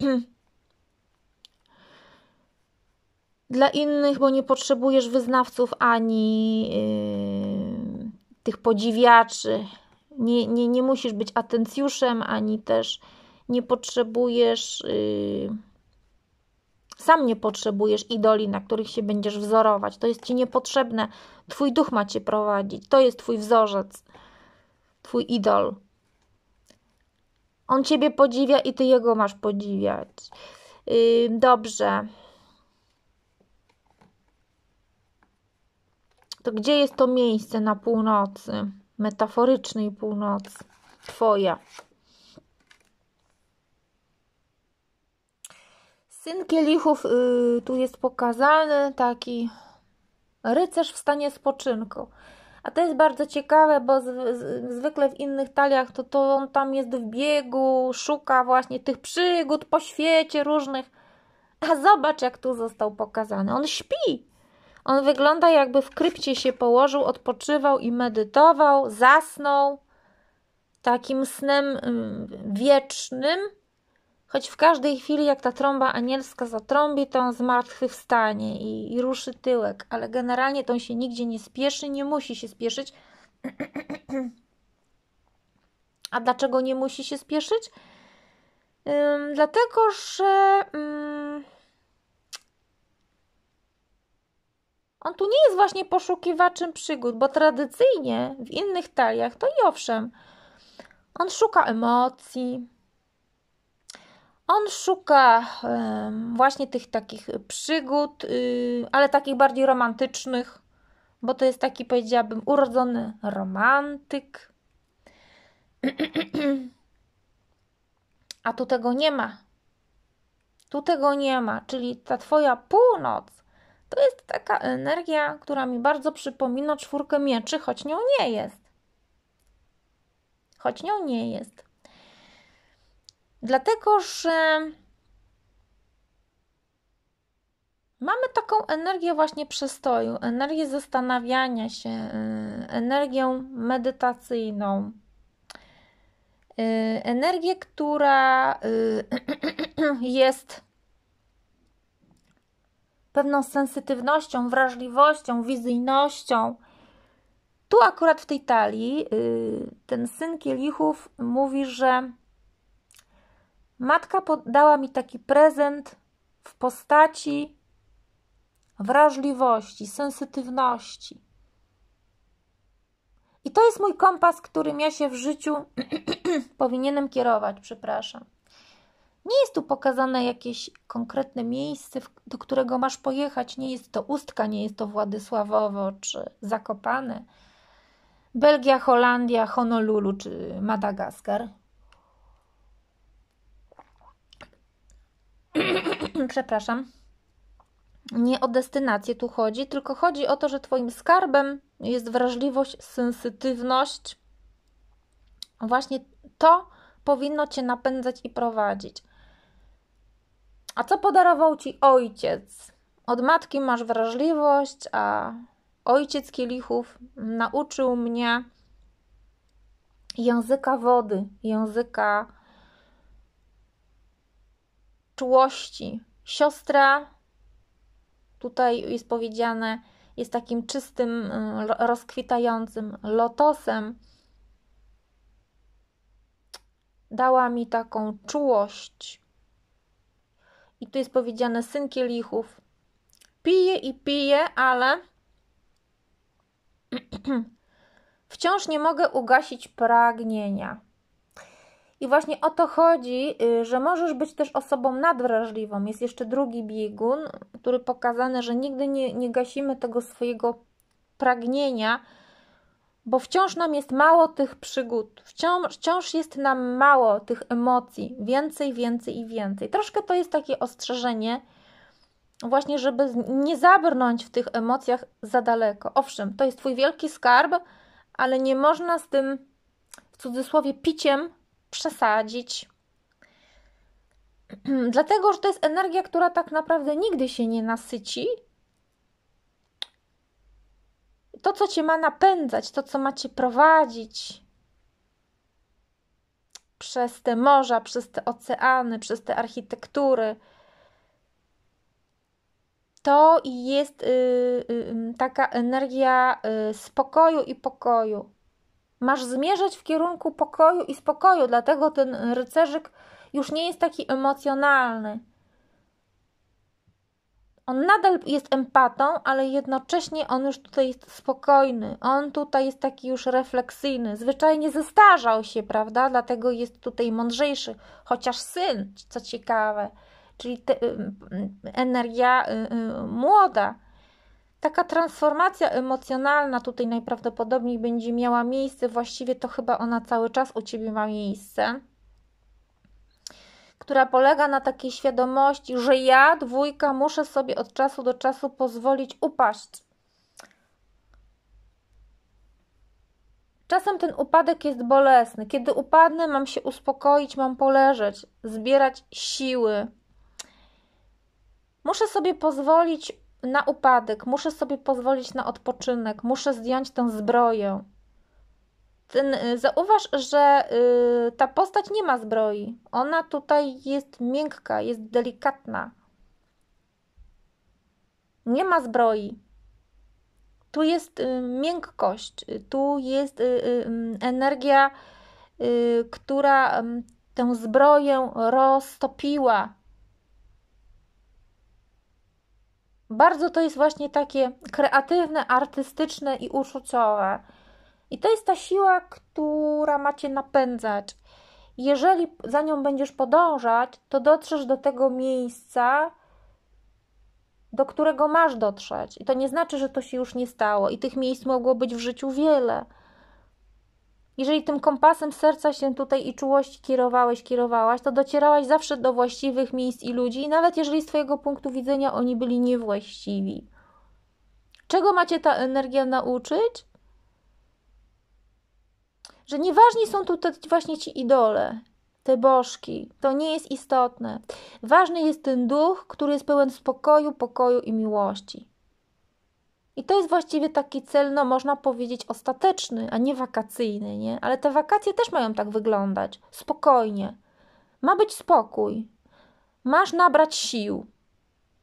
dla innych, bo nie potrzebujesz wyznawców ani yy, tych podziwiaczy, nie, nie, nie musisz być atencjuszem, ani też nie potrzebujesz, yy, sam nie potrzebujesz idoli, na których się będziesz wzorować. To jest ci niepotrzebne. Twój duch ma cię prowadzić. To jest twój wzorzec, twój idol. On ciebie podziwia i ty jego masz podziwiać. Yy, dobrze. To gdzie jest to miejsce na północy? metaforycznej północy. Twoja. Syn kielichów y, tu jest pokazany, taki rycerz w stanie spoczynku. A to jest bardzo ciekawe, bo z, z, zwykle w innych taliach to, to on tam jest w biegu, szuka właśnie tych przygód po świecie różnych. A zobacz, jak tu został pokazany. On śpi. On wygląda jakby w krypcie się położył, odpoczywał i medytował, zasnął takim snem mm, wiecznym, choć w każdej chwili, jak ta trąba anielska zatrąbi, to on zmartwychwstanie i, i ruszy tyłek, ale generalnie to on się nigdzie nie spieszy, nie musi się spieszyć. A dlaczego nie musi się spieszyć? Ym, dlatego, że. Ym, mm, On tu nie jest właśnie poszukiwaczem przygód, bo tradycyjnie w innych taliach to i owszem, on szuka emocji, on szuka właśnie tych takich przygód, y, ale takich bardziej romantycznych, bo to jest taki, powiedziałabym, urodzony romantyk. A tu tego nie ma. Tu tego nie ma, czyli ta Twoja północ to jest taka energia, która mi bardzo przypomina czwórkę mieczy, choć nią nie jest. Choć nią nie jest. Dlatego, że mamy taką energię właśnie przestoju, energię zastanawiania się, y, energię medytacyjną, y, energię, która y, jest pewną sensytywnością, wrażliwością, wizyjnością. Tu akurat w tej talii y, ten syn kielichów mówi, że matka podała mi taki prezent w postaci wrażliwości, sensytywności. I to jest mój kompas, którym ja się w życiu powinienem kierować, przepraszam. Nie jest tu pokazane jakieś konkretne miejsce, do którego masz pojechać. Nie jest to Ustka, nie jest to Władysławowo czy Zakopane. Belgia, Holandia, Honolulu czy Madagaskar. Przepraszam. Nie o destynację tu chodzi, tylko chodzi o to, że Twoim skarbem jest wrażliwość, sensytywność. Właśnie to powinno Cię napędzać i prowadzić. A co podarował ci ojciec? Od matki masz wrażliwość, a ojciec kielichów nauczył mnie języka wody, języka czułości. Siostra, tutaj jest powiedziane, jest takim czystym, mm, rozkwitającym lotosem. Dała mi taką czułość i tu jest powiedziane syn kielichów. Pije i pije, ale wciąż nie mogę ugasić pragnienia. I właśnie o to chodzi, y, że możesz być też osobą nadwrażliwą. Jest jeszcze drugi biegun, który pokazany, że nigdy nie, nie gasimy tego swojego pragnienia, bo wciąż nam jest mało tych przygód, wciąż, wciąż jest nam mało tych emocji, więcej, więcej i więcej. Troszkę to jest takie ostrzeżenie, właśnie, żeby nie zabrnąć w tych emocjach za daleko. Owszem, to jest Twój wielki skarb, ale nie można z tym w cudzysłowie piciem przesadzić. Dlatego, że to jest energia, która tak naprawdę nigdy się nie nasyci, to, co cię ma napędzać, to, co ma cię prowadzić przez te morza, przez te oceany, przez te architektury. To jest yy, yy, taka energia yy, spokoju i pokoju. Masz zmierzać w kierunku pokoju i spokoju, dlatego ten rycerzyk już nie jest taki emocjonalny on nadal jest empatą, ale jednocześnie on już tutaj jest spokojny, on tutaj jest taki już refleksyjny, zwyczajnie zestarzał się, prawda? Dlatego jest tutaj mądrzejszy, chociaż syn, co ciekawe, czyli te, y, y, energia y, młoda. Taka transformacja emocjonalna tutaj najprawdopodobniej będzie miała miejsce, właściwie to chyba ona cały czas u ciebie ma miejsce która polega na takiej świadomości, że ja, dwójka, muszę sobie od czasu do czasu pozwolić upaść. Czasem ten upadek jest bolesny. Kiedy upadnę, mam się uspokoić, mam poleżeć, zbierać siły. Muszę sobie pozwolić na upadek, muszę sobie pozwolić na odpoczynek, muszę zdjąć tę zbroję, ten, y, zauważ, że y, ta postać nie ma zbroi. Ona tutaj jest miękka, jest delikatna. Nie ma zbroi. Tu jest y, miękkość, tu jest y, y mm, energia, y, która mm, tę zbroję roztopiła. Bardzo to jest właśnie takie kreatywne, artystyczne i uczuciowe. I to jest ta siła, która ma cię napędzać. Jeżeli za nią będziesz podążać, to dotrzesz do tego miejsca, do którego masz dotrzeć. I to nie znaczy, że to się już nie stało, i tych miejsc mogło być w życiu wiele. Jeżeli tym kompasem serca się tutaj i czułości kierowałeś, kierowałaś, to docierałaś zawsze do właściwych miejsc i ludzi, nawet jeżeli z Twojego punktu widzenia oni byli niewłaściwi. Czego macie ta energia nauczyć? że nieważni są tu te, właśnie ci idole, te bożki. To nie jest istotne. Ważny jest ten duch, który jest pełen spokoju, pokoju i miłości. I to jest właściwie taki cel, no można powiedzieć, ostateczny, a nie wakacyjny, nie? Ale te wakacje też mają tak wyglądać. Spokojnie. Ma być spokój. Masz nabrać sił.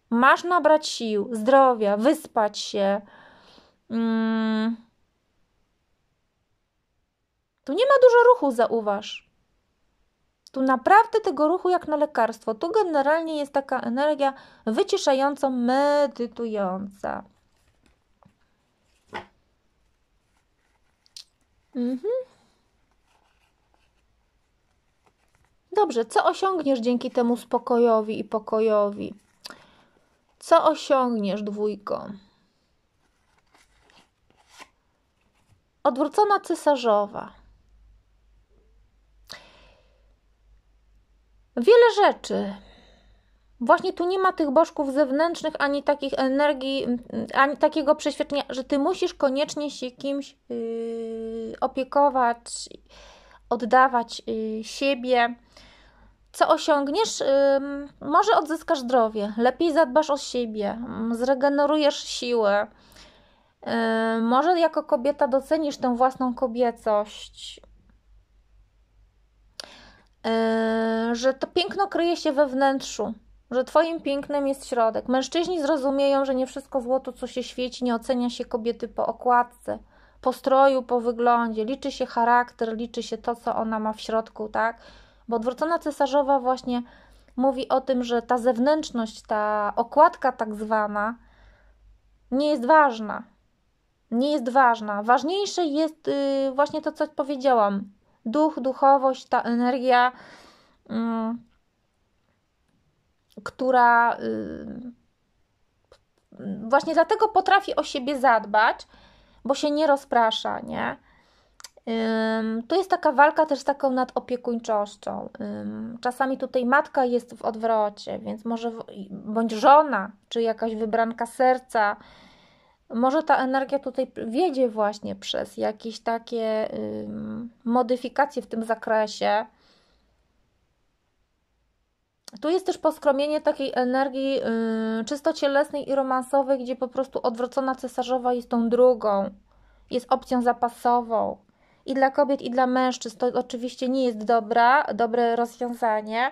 Masz nabrać sił, zdrowia, wyspać się. Mm tu nie ma dużo ruchu, zauważ. Tu naprawdę tego ruchu jak na lekarstwo. Tu generalnie jest taka energia wyciszająca, medytująca. Mhm. Dobrze, co osiągniesz dzięki temu spokojowi i pokojowi? Co osiągniesz, dwójko? Odwrócona cesarzowa. Wiele rzeczy. Właśnie tu nie ma tych bożków zewnętrznych, ani takich energii, ani takiego przeświadczenia, że ty musisz koniecznie się kimś yy, opiekować, oddawać yy, siebie. Co osiągniesz? Yy, może odzyskasz zdrowie, lepiej zadbasz o siebie, mm, zregenerujesz siłę. Yy, może jako kobieta docenisz tę własną kobiecość Yy, że to piękno kryje się we wnętrzu, że twoim pięknem jest środek. Mężczyźni zrozumieją, że nie wszystko złoto, co się świeci, nie ocenia się kobiety po okładce, po stroju, po wyglądzie. Liczy się charakter, liczy się to, co ona ma w środku, tak? Bo odwrócona cesarzowa właśnie mówi o tym, że ta zewnętrzność, ta okładka tak zwana, nie jest ważna. Nie jest ważna. Ważniejsze jest yy, właśnie to, co powiedziałam duch, duchowość, ta energia, mm, która y, właśnie dlatego potrafi o siebie zadbać, bo się nie rozprasza, nie? To tu jest taka walka też z taką nadopiekuńczością. czasami tutaj matka jest w odwrocie, więc może bądź żona, czy jakaś wybranka serca, może ta energia tutaj wiedzie właśnie przez jakieś takie yy, modyfikacje w tym zakresie. Tu jest też poskromienie takiej energii y, czysto cielesnej i romansowej, gdzie po prostu odwrócona cesarzowa jest tą drugą, jest opcją zapasową. I dla kobiet, i dla mężczyzn to oczywiście nie jest dobra, dobre rozwiązanie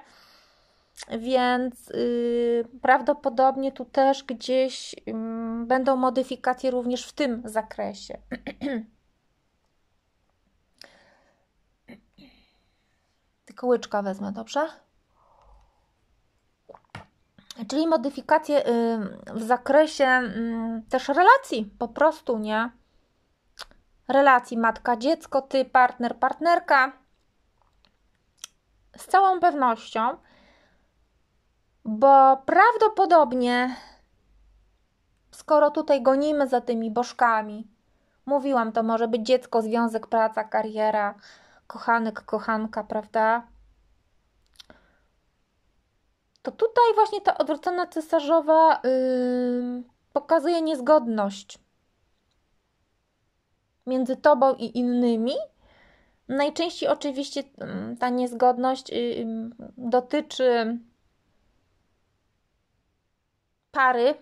więc y, prawdopodobnie tu też gdzieś mm, będą modyfikacje również w tym zakresie. Tylko łyczka wezmę, dobrze? Czyli modyfikacje y, w zakresie mm, też relacji, po prostu, nie? Relacji matka-dziecko, ty, partner, partnerka. Z całą pewnością bo prawdopodobnie, skoro tutaj gonimy za tymi bożkami, mówiłam, to może być dziecko, związek, praca, kariera, kochanek, kochanka, prawda? To tutaj właśnie ta odwrócona cesarzowa yy, pokazuje niezgodność między tobą i innymi. Najczęściej oczywiście ta niezgodność dotyczy pary,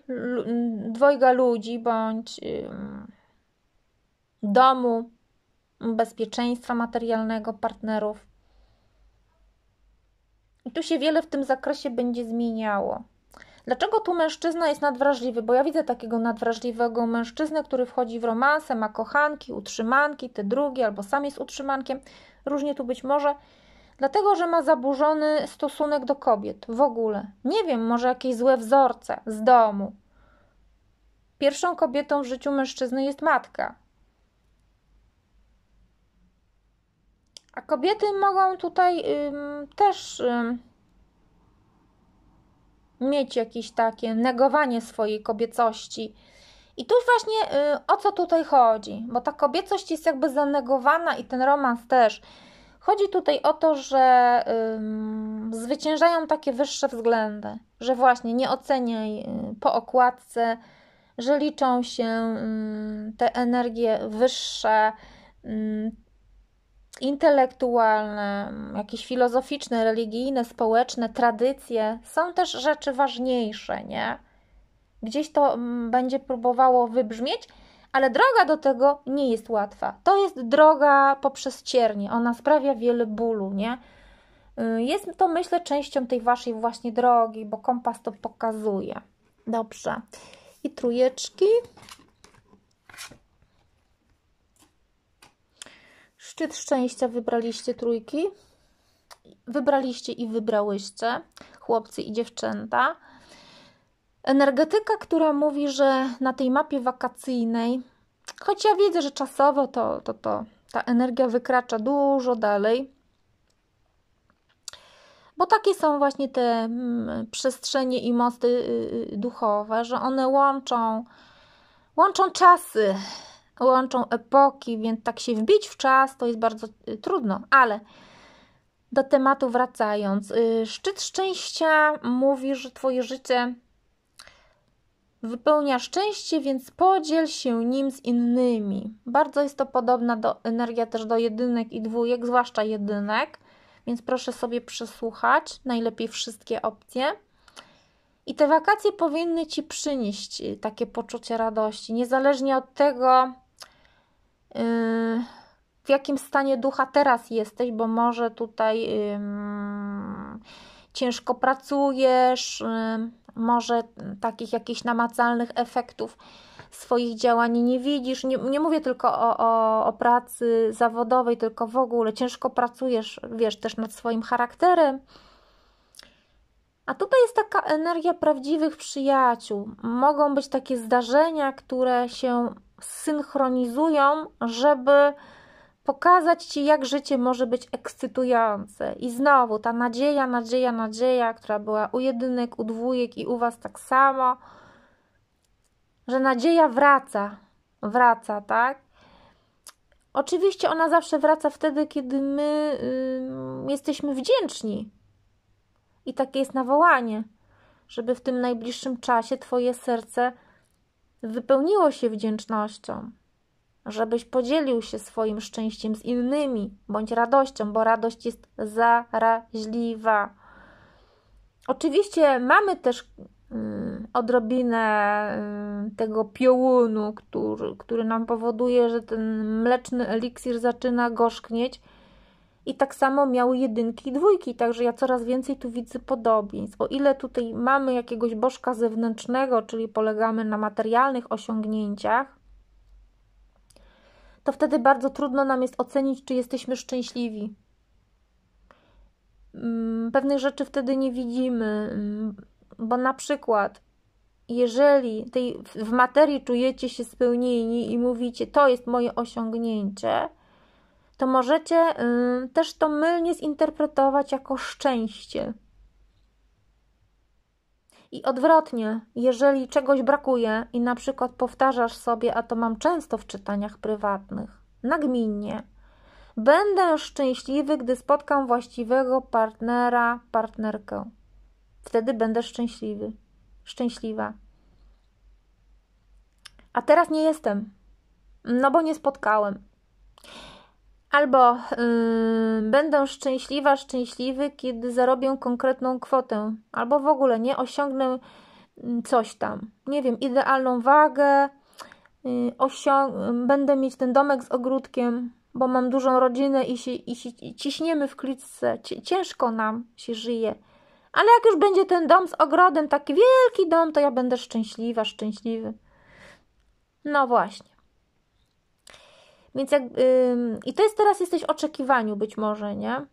dwojga ludzi bądź domu, bezpieczeństwa materialnego partnerów. I tu się wiele w tym zakresie będzie zmieniało. Dlaczego tu mężczyzna jest nadwrażliwy? Bo ja widzę takiego nadwrażliwego mężczyznę, który wchodzi w romanse, ma kochanki, utrzymanki, te drugie, albo sam jest utrzymankiem. Różnie tu być może. Dlatego, że ma zaburzony stosunek do kobiet w ogóle. Nie wiem, może jakieś złe wzorce z domu. Pierwszą kobietą w życiu mężczyzny jest matka. A kobiety mogą tutaj ym, też ym, mieć jakieś takie negowanie swojej kobiecości. I tu właśnie y, o co tutaj chodzi, bo ta kobiecość jest jakby zanegowana i ten romans też. Chodzi tutaj o to, że ym, zwyciężają takie wyższe względy, że właśnie nie oceniaj y, po okładce, że liczą się ym, te energie wyższe, ym, intelektualne, jakieś filozoficzne, religijne, społeczne, tradycje. Są też rzeczy ważniejsze, nie? Gdzieś to będzie próbowało wybrzmieć, ale droga do tego nie jest łatwa. To jest droga poprzez ciernie, ona sprawia wiele bólu, nie? Y, jest to, myślę, częścią tej waszej właśnie drogi, bo kompas to pokazuje. Dobrze. I trójeczki. Szczyt szczęścia wybraliście trójki. Wybraliście i wybrałyście, chłopcy i dziewczęta. Energetyka, która mówi, że na tej mapie wakacyjnej, choć ja widzę, że czasowo to, to, to ta energia wykracza dużo dalej, bo takie są właśnie te mm, przestrzenie i mosty y, y, duchowe, że one łączą, łączą czasy, łączą epoki, więc tak się wbić w czas to jest bardzo y, trudno, ale do tematu wracając. Szczyt szczęścia mówi, że Twoje życie Wypełnia szczęście, więc podziel się nim z innymi. Bardzo jest to podobna do, energia też do jedynek i dwójek, zwłaszcza jedynek, więc proszę sobie przesłuchać najlepiej wszystkie opcje. I te wakacje powinny ci przynieść y, takie poczucie radości, niezależnie od tego, y, w jakim stanie ducha teraz jesteś, bo może tutaj. ciężko pracujesz, może takich jakichś namacalnych efektów swoich działań nie widzisz. Nie, nie mówię tylko o, o, o pracy zawodowej, tylko w ogóle ciężko pracujesz, wiesz, też nad swoim charakterem. A tutaj jest taka energia prawdziwych przyjaciół. Mogą być takie zdarzenia, które się synchronizują, żeby pokazać Ci, jak życie może być ekscytujące. I znowu ta nadzieja, nadzieja, nadzieja, która była u jedynek, u dwójek i u Was tak samo, że nadzieja wraca, wraca, tak? Oczywiście ona zawsze wraca wtedy, kiedy my jesteśmy wdzięczni. I takie jest nawołanie, żeby w tym najbliższym czasie Twoje serce wypełniło się wdzięcznością żebyś podzielił się swoim szczęściem z innymi, bądź radością, bo radość jest zaraźliwa. Oczywiście mamy też mm, odrobinę mm, tego piołunu, który, który nam powoduje, że ten mleczny eliksir zaczyna gorzknieć. I tak samo miały jedynki i dwójki, także ja coraz więcej tu widzę podobieństw. O ile tutaj mamy jakiegoś bożka zewnętrznego, czyli polegamy na materialnych osiągnięciach, to wtedy bardzo trudno nam jest ocenić, czy jesteśmy szczęśliwi. Mm, pewnych rzeczy wtedy nie widzimy, mm, bo na przykład, jeżeli tej, w materii czujecie się spełnieni i mówicie, to jest moje osiągnięcie, to możecie mm, też to mylnie zinterpretować jako szczęście. I odwrotnie, jeżeli czegoś brakuje i na przykład powtarzasz sobie, a to mam często w czytaniach prywatnych, nagminnie, będę szczęśliwy, gdy spotkam właściwego partnera, partnerkę. Wtedy będę szczęśliwy, szczęśliwa. A teraz nie jestem, no bo nie spotkałem. Albo yy, będę szczęśliwa, szczęśliwy, kiedy zarobię konkretną kwotę, albo w ogóle nie osiągnę coś tam. Nie wiem, idealną wagę, yy, osią- będę mieć ten domek z ogródkiem, bo mam dużą rodzinę i, się, i, się, i ciśniemy w klitce. Ciężko nam się żyje. Ale jak już będzie ten dom z ogrodem, taki wielki dom, to ja będę szczęśliwa, szczęśliwy. No właśnie. Więc jak, yy, I to jest teraz jesteś w oczekiwaniu być może, nie?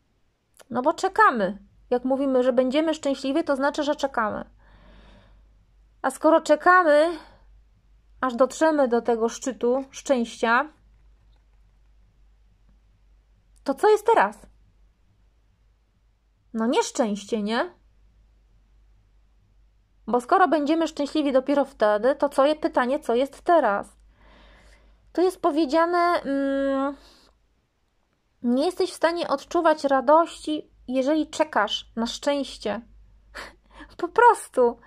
No bo czekamy. Jak mówimy, że będziemy szczęśliwi, to znaczy, że czekamy. A skoro czekamy, aż dotrzemy do tego szczytu szczęścia, to co jest teraz? No nieszczęście, nie? Bo skoro będziemy szczęśliwi dopiero wtedy, to co jest pytanie, co jest teraz? Tu jest powiedziane: mm, Nie jesteś w stanie odczuwać radości, jeżeli czekasz na szczęście. po prostu.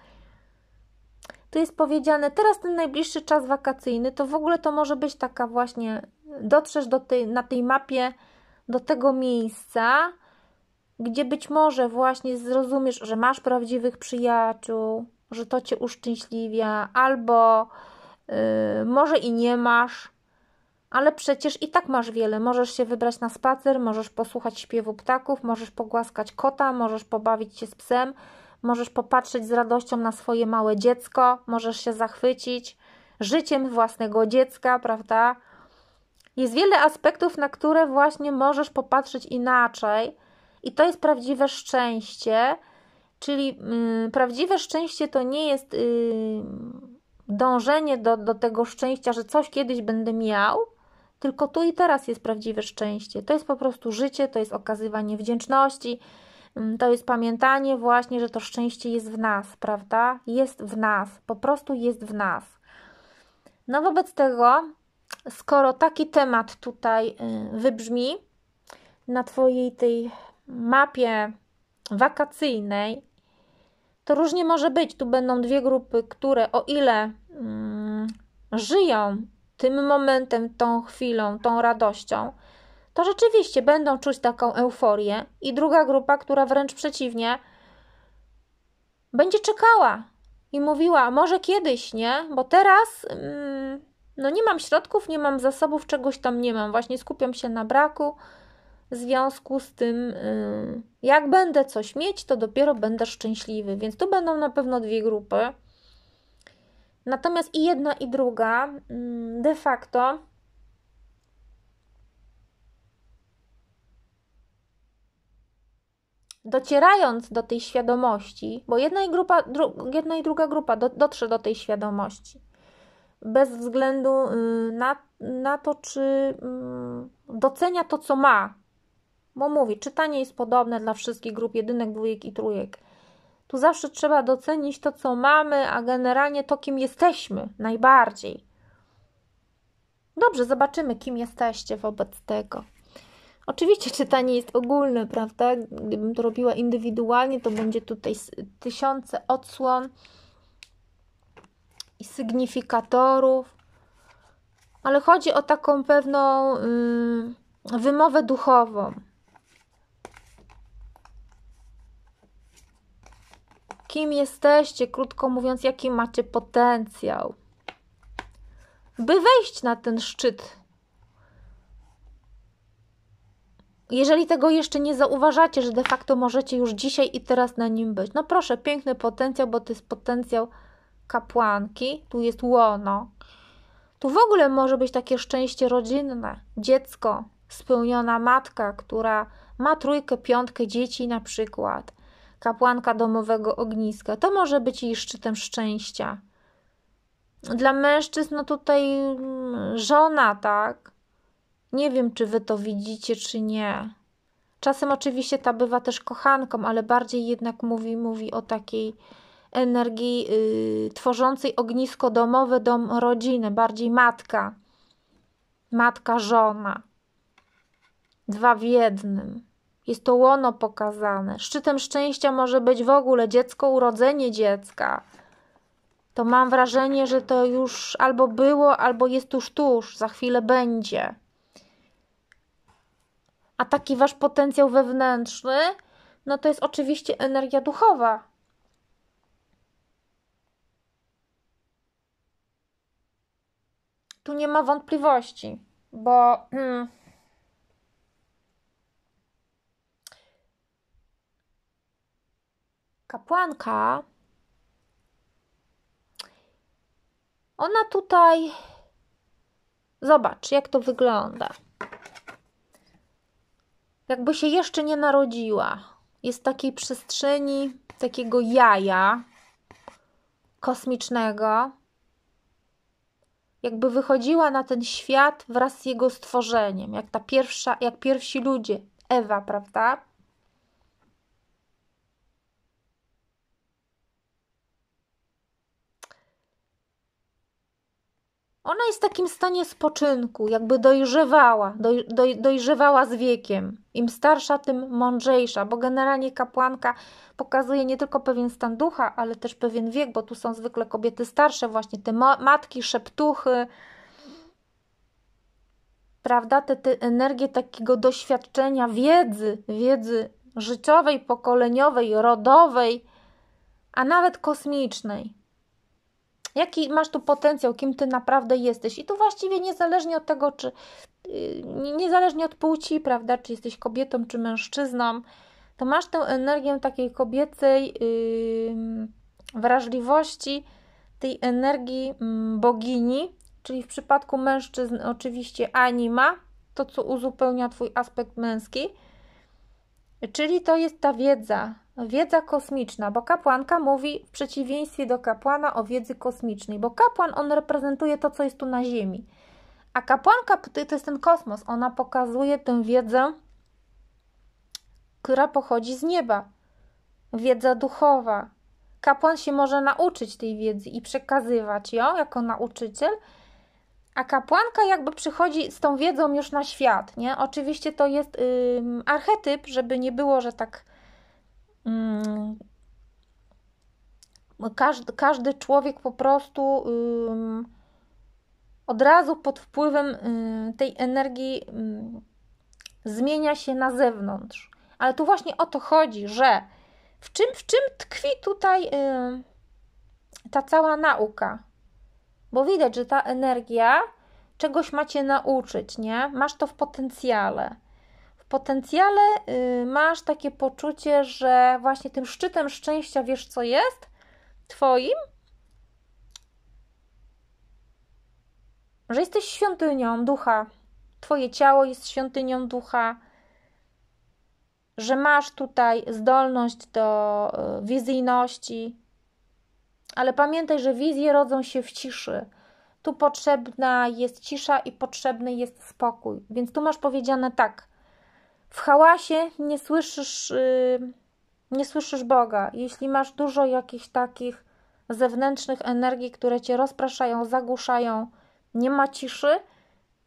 Tu jest powiedziane: Teraz ten najbliższy czas wakacyjny, to w ogóle to może być taka właśnie. Dotrzesz do tej, na tej mapie do tego miejsca, gdzie być może właśnie zrozumiesz, że masz prawdziwych przyjaciół, że to cię uszczęśliwia, albo yy, może i nie masz, ale przecież i tak masz wiele. Możesz się wybrać na spacer, możesz posłuchać śpiewu ptaków, możesz pogłaskać kota, możesz pobawić się z psem, możesz popatrzeć z radością na swoje małe dziecko, możesz się zachwycić życiem własnego dziecka, prawda? Jest wiele aspektów, na które właśnie możesz popatrzeć inaczej, i to jest prawdziwe szczęście. Czyli yy, prawdziwe szczęście to nie jest. Yy, dążenie do, do tego szczęścia, że coś kiedyś będę miał, tylko tu i teraz jest prawdziwe szczęście. To jest po prostu życie, to jest okazywanie wdzięczności, mm, to jest pamiętanie właśnie, że to szczęście jest w nas, prawda? Jest w nas, po prostu jest w nas. No wobec tego, skoro taki temat tutaj y, wybrzmi na Twojej tej mapie wakacyjnej, to różnie może być. Tu będą dwie grupy, które o ile mm, żyją tym momentem, tą chwilą, tą radością, to rzeczywiście będą czuć taką euforię, i druga grupa, która wręcz przeciwnie, będzie czekała i mówiła: Może kiedyś, nie? Bo teraz mm, no nie mam środków, nie mam zasobów, czegoś tam nie mam. Właśnie skupiam się na braku. W związku z tym, y, jak będę coś mieć, to dopiero będę szczęśliwy. Więc tu będą na pewno dwie grupy. Natomiast i jedna, i druga mm, de facto docierając do tej świadomości, bo jedna i, grupa, dru, jedna i druga grupa do, dotrze do tej świadomości, bez względu y, na, na to, czy mm, docenia to, co ma, bo mówi, czytanie jest podobne dla wszystkich grup jedynek, dwójek i trójek. Tu zawsze trzeba docenić to, co mamy, a generalnie to, kim jesteśmy najbardziej. Dobrze, zobaczymy, kim jesteście wobec tego. Oczywiście czytanie jest ogólne, prawda? Gdybym to robiła indywidualnie, to będzie tutaj tysiące odsłon i sygnifikatorów, ale chodzi o taką pewną yy, wymowę duchową. kim jesteście, krótko mówiąc, jaki macie potencjał, by wejść na ten szczyt. Jeżeli tego jeszcze nie zauważacie, że de facto możecie już dzisiaj i teraz na nim być, no proszę, piękny potencjał, bo to jest potencjał kapłanki, tu jest łono. Tu w ogóle może być takie szczęście rodzinne, dziecko, spełniona matka, która ma trójkę, piątkę dzieci na przykład, kapłanka domowego ogniska. To może być jej szczytem szczęścia. Dla mężczyzn, no tutaj mm, żona, tak? Nie wiem, czy wy to widzicie, czy nie. Czasem oczywiście ta bywa też kochanką, ale bardziej jednak mówi, mówi o takiej energii yy, tworzącej ognisko domowe, dom rodziny, bardziej matka, matka, żona. Dwa w jednym. Jest to łono pokazane. Szczytem szczęścia może być w ogóle dziecko, urodzenie dziecka. To mam wrażenie, że to już albo było, albo jest tuż tuż, za chwilę będzie. A taki wasz potencjał wewnętrzny, no to jest oczywiście energia duchowa, tu nie ma wątpliwości, bo hmm, kapłanka, ona tutaj. Zobacz, jak to wygląda. Jakby się jeszcze nie narodziła. Jest takiej przestrzeni, takiego jaja kosmicznego. Jakby wychodziła na ten świat wraz z jego stworzeniem, jak ta pierwsza, jak pierwsi ludzie, Ewa, prawda? Ona jest w takim stanie spoczynku, jakby dojrzewała, doj, doj, dojrzewała z wiekiem. Im starsza, tym mądrzejsza, bo generalnie kapłanka pokazuje nie tylko pewien stan ducha, ale też pewien wiek, bo tu są zwykle kobiety starsze, właśnie te matki, szeptuchy, prawda, te, te energie takiego doświadczenia, wiedzy, wiedzy życiowej, pokoleniowej, rodowej, a nawet kosmicznej jaki masz tu potencjał, kim ty naprawdę jesteś. I tu właściwie niezależnie od tego, czy y, niezależnie od płci, prawda, czy jesteś kobietą, czy mężczyzną, to masz tę energię takiej kobiecej yy, wrażliwości, tej energii mm, bogini, czyli w przypadku mężczyzn oczywiście anima, to co uzupełnia Twój aspekt męski, czyli to jest ta wiedza, wiedza kosmiczna, bo kapłanka mówi w przeciwieństwie do kapłana o wiedzy kosmicznej, bo kapłan on reprezentuje to, co jest tu na Ziemi. A kapłanka to jest ten kosmos, ona pokazuje tę wiedzę, która pochodzi z nieba, wiedza duchowa. Kapłan się może nauczyć tej wiedzy i przekazywać ją jako nauczyciel, a kapłanka jakby przychodzi z tą wiedzą już na świat. Nie? Oczywiście to jest yy, archetyp, żeby nie było, że tak Mm. każdy, każdy człowiek po prostu od razu pod wpływem y, tej energii zmienia się na zewnątrz. Ale tu właśnie o to chodzi, że w czym, w czym tkwi tutaj y, ta cała nauka? Bo widać, że ta energia czegoś macie nauczyć, nie? Masz to w potencjale potencjale y, masz takie poczucie, że właśnie tym szczytem szczęścia wiesz, co jest Twoim? Że jesteś świątynią ducha. Twoje ciało jest świątynią ducha. Że masz tutaj zdolność do y, wizyjności. Ale pamiętaj, że wizje rodzą się w ciszy. Tu potrzebna jest cisza i potrzebny jest spokój. Więc tu masz powiedziane tak w hałasie nie słyszysz, yy, nie słyszysz Boga. Jeśli masz dużo jakichś takich zewnętrznych energii, które cię rozpraszają, zagłuszają, nie ma ciszy,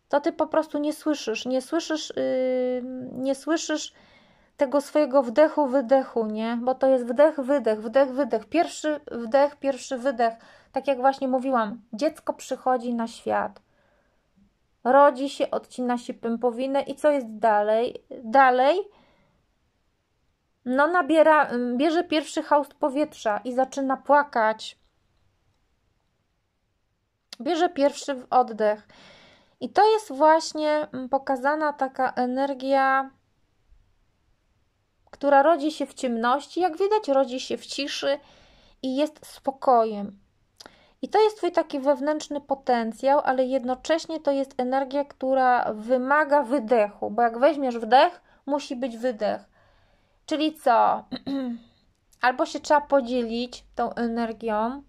to ty po prostu nie słyszysz, nie słyszysz, yy, nie słyszysz tego swojego wdechu, wydechu, nie? Bo to jest wdech, wydech, wdech, wydech, pierwszy wdech, pierwszy wydech. Tak jak właśnie mówiłam, dziecko przychodzi na świat rodzi się, odcina się pępowinę i co jest dalej? Dalej no nabiera, mm, bierze pierwszy haust powietrza i zaczyna płakać. Bierze pierwszy oddech. I to jest właśnie mm, pokazana taka energia, która rodzi się w ciemności, jak widać, rodzi się w ciszy i jest spokojem. I to jest Twój taki wewnętrzny potencjał, ale jednocześnie to jest energia, która wymaga wydechu, bo jak weźmiesz wdech, musi być wydech. Czyli co? Albo się trzeba podzielić tą energią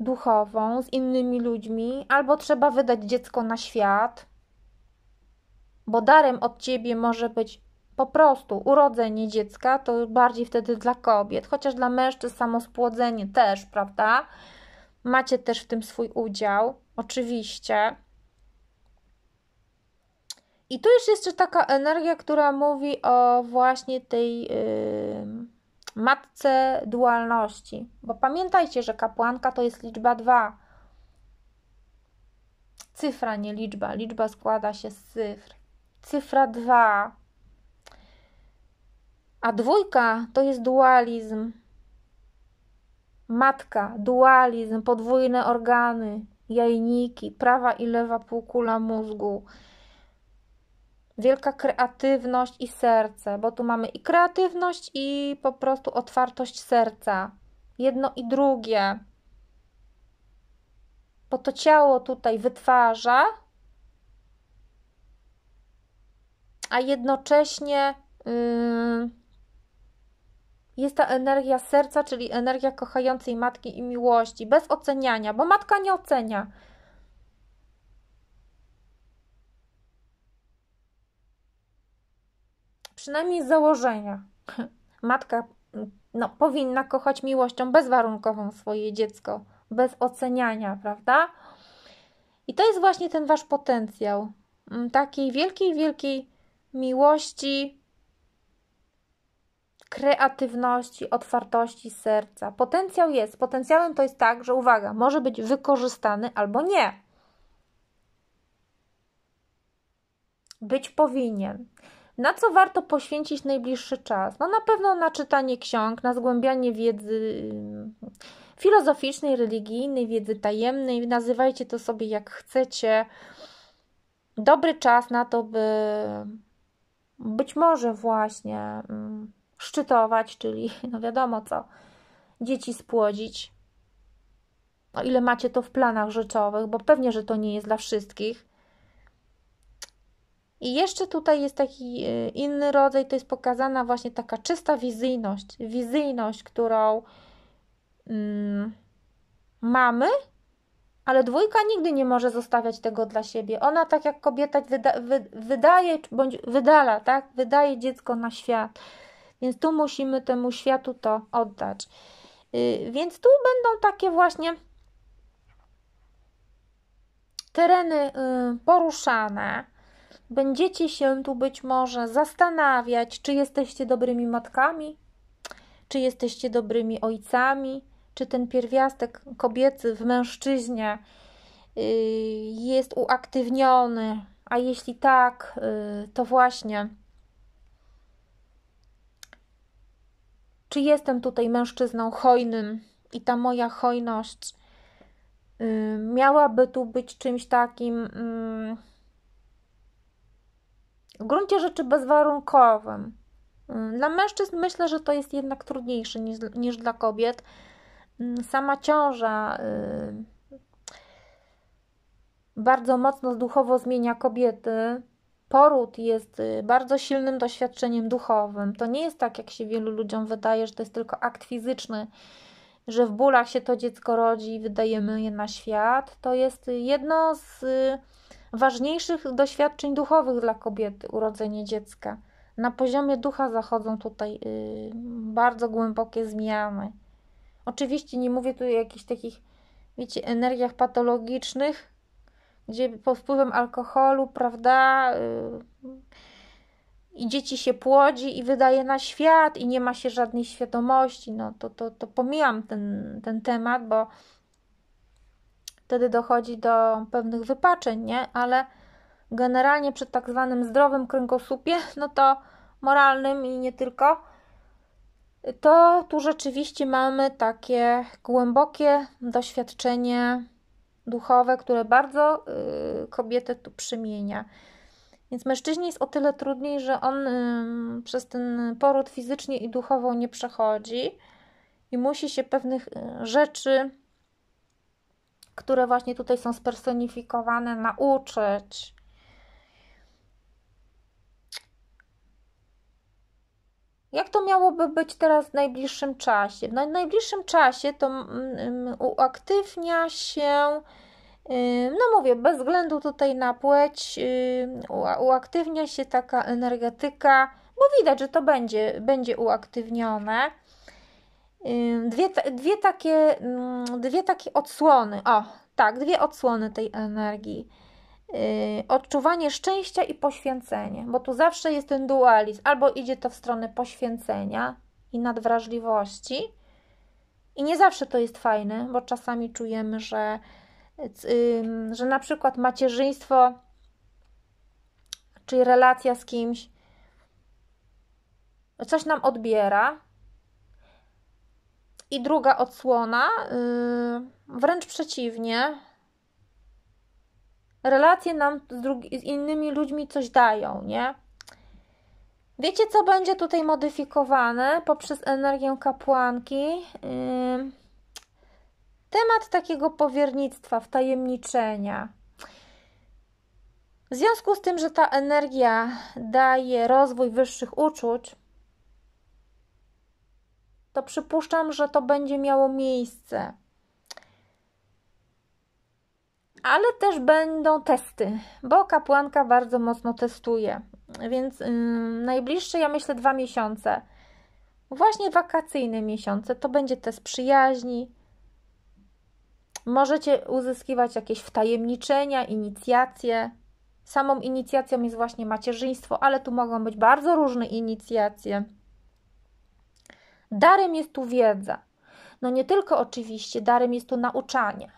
duchową z innymi ludźmi, albo trzeba wydać dziecko na świat, bo darem od ciebie może być po prostu urodzenie dziecka to bardziej wtedy dla kobiet, chociaż dla mężczyzn samo spłodzenie też, prawda? Macie też w tym swój udział, oczywiście. I tu jest jeszcze taka energia, która mówi o właśnie tej yy, matce dualności. Bo pamiętajcie, że kapłanka to jest liczba 2. Cyfra, nie liczba. Liczba składa się z cyfr. Cyfra 2 a dwójka to jest dualizm. Matka, dualizm, podwójne organy, jajniki, prawa i lewa półkula mózgu. Wielka kreatywność i serce, bo tu mamy i kreatywność, i po prostu otwartość serca. Jedno i drugie. Bo to ciało tutaj wytwarza, a jednocześnie. Yy, jest ta energia serca, czyli energia kochającej matki i miłości, bez oceniania, bo matka nie ocenia. Przynajmniej z założenia. Matka no, powinna kochać miłością bezwarunkową swoje dziecko, bez oceniania, prawda? I to jest właśnie ten wasz potencjał. Mm, takiej wielkiej, wielkiej miłości, kreatywności, otwartości serca. Potencjał jest. Potencjałem to jest tak, że uwaga, może być wykorzystany albo nie. Być powinien. Na co warto poświęcić najbliższy czas? No na pewno na czytanie ksiąg, na zgłębianie wiedzy mm, filozoficznej, religijnej, wiedzy tajemnej, nazywajcie to sobie jak chcecie. Dobry czas na to, by być może właśnie mm, szczytować, czyli no wiadomo co, dzieci spłodzić. O no ile macie to w planach rzeczowych, bo pewnie, że to nie jest dla wszystkich. I jeszcze tutaj jest taki y, inny rodzaj, to jest pokazana właśnie taka czysta wizyjność, wizyjność, którą mm, mamy, ale dwójka nigdy nie może zostawiać tego dla siebie. Ona tak jak kobieta wyda, wy, wydaje bądź wydala, tak? Wydaje dziecko na świat. Więc tu musimy temu światu to oddać. Y, więc tu będą takie właśnie tereny y, poruszane. Będziecie się tu być może zastanawiać, czy jesteście dobrymi matkami, czy jesteście dobrymi ojcami, czy ten pierwiastek kobiecy w mężczyźnie y, jest uaktywniony, a jeśli tak, to właśnie czy jestem tutaj mężczyzną hojnym i ta moja hojność y, miałaby tu być czymś takim mm, w gruncie rzeczy bezwarunkowym. Y, dla mężczyzn myślę, że to jest jednak trudniejsze niż, niż dla kobiet. Y, sama ciąża bardzo mocno duchowo zmienia kobiety Poród jest y, bardzo silnym doświadczeniem duchowym. To nie jest tak, jak się wielu ludziom wydaje, że to jest tylko akt fizyczny, że w bólach się to dziecko rodzi i wydajemy je na świat. To jest jedno z y, ważniejszych doświadczeń duchowych dla kobiety urodzenie dziecka. Na poziomie ducha zachodzą tutaj y, bardzo głębokie zmiany. Oczywiście nie mówię tu o jakichś takich, wiecie, energiach patologicznych, gdzie pod wpływem alkoholu, prawda, yy, i dzieci się płodzi i wydaje na świat i nie ma się żadnej świadomości, no to, to, to pomijam ten, ten temat, bo wtedy dochodzi do pewnych wypaczeń, nie? Ale generalnie przy tak zwanym zdrowym kręgosłupie, no to moralnym i nie tylko, to tu rzeczywiście mamy takie głębokie doświadczenie duchowe, które bardzo y, kobietę tu przemienia. Więc mężczyźnie jest o tyle trudniej, że on y, przez ten poród fizycznie i duchowo nie przechodzi i musi się pewnych y, rzeczy, które właśnie tutaj są spersonifikowane, nauczyć. Jak to miałoby być teraz w najbliższym czasie? W najbliższym czasie to mm, mm, uaktywnia się, no mówię, bez względu tutaj na płeć, uaktywnia się taka energetyka, bo widać, że to będzie, będzie uaktywnione. Dwie, dwie, takie, mm, dwie takie odsłony, o tak, dwie odsłony tej energii Y, odczuwanie szczęścia i poświęcenie, bo tu zawsze jest ten dualizm, albo idzie to w stronę poświęcenia i nadwrażliwości, i nie zawsze to jest fajne, bo czasami czujemy, że, y, y, że na przykład macierzyństwo czy relacja z kimś coś nam odbiera. I druga odsłona, wręcz przeciwnie, relacje nam z, z innymi ludźmi coś dają, nie? Wiecie, co będzie tutaj modyfikowane poprzez energię kapłanki? temat takiego powiernictwa, wtajemniczenia. W związku z tym, że ta energia daje rozwój wyższych uczuć, to przypuszczam, że to będzie miało miejsce ale też będą testy, bo kapłanka bardzo mocno testuje. Więc yy, najbliższe, ja myślę, dwa miesiące, właśnie wakacyjne miesiące, to będzie test przyjaźni. Możecie uzyskiwać jakieś wtajemniczenia, inicjacje. Samą inicjacją jest właśnie macierzyństwo, ale tu mogą być bardzo różne inicjacje. Darem jest tu wiedza. No nie tylko oczywiście, darem jest tu nauczanie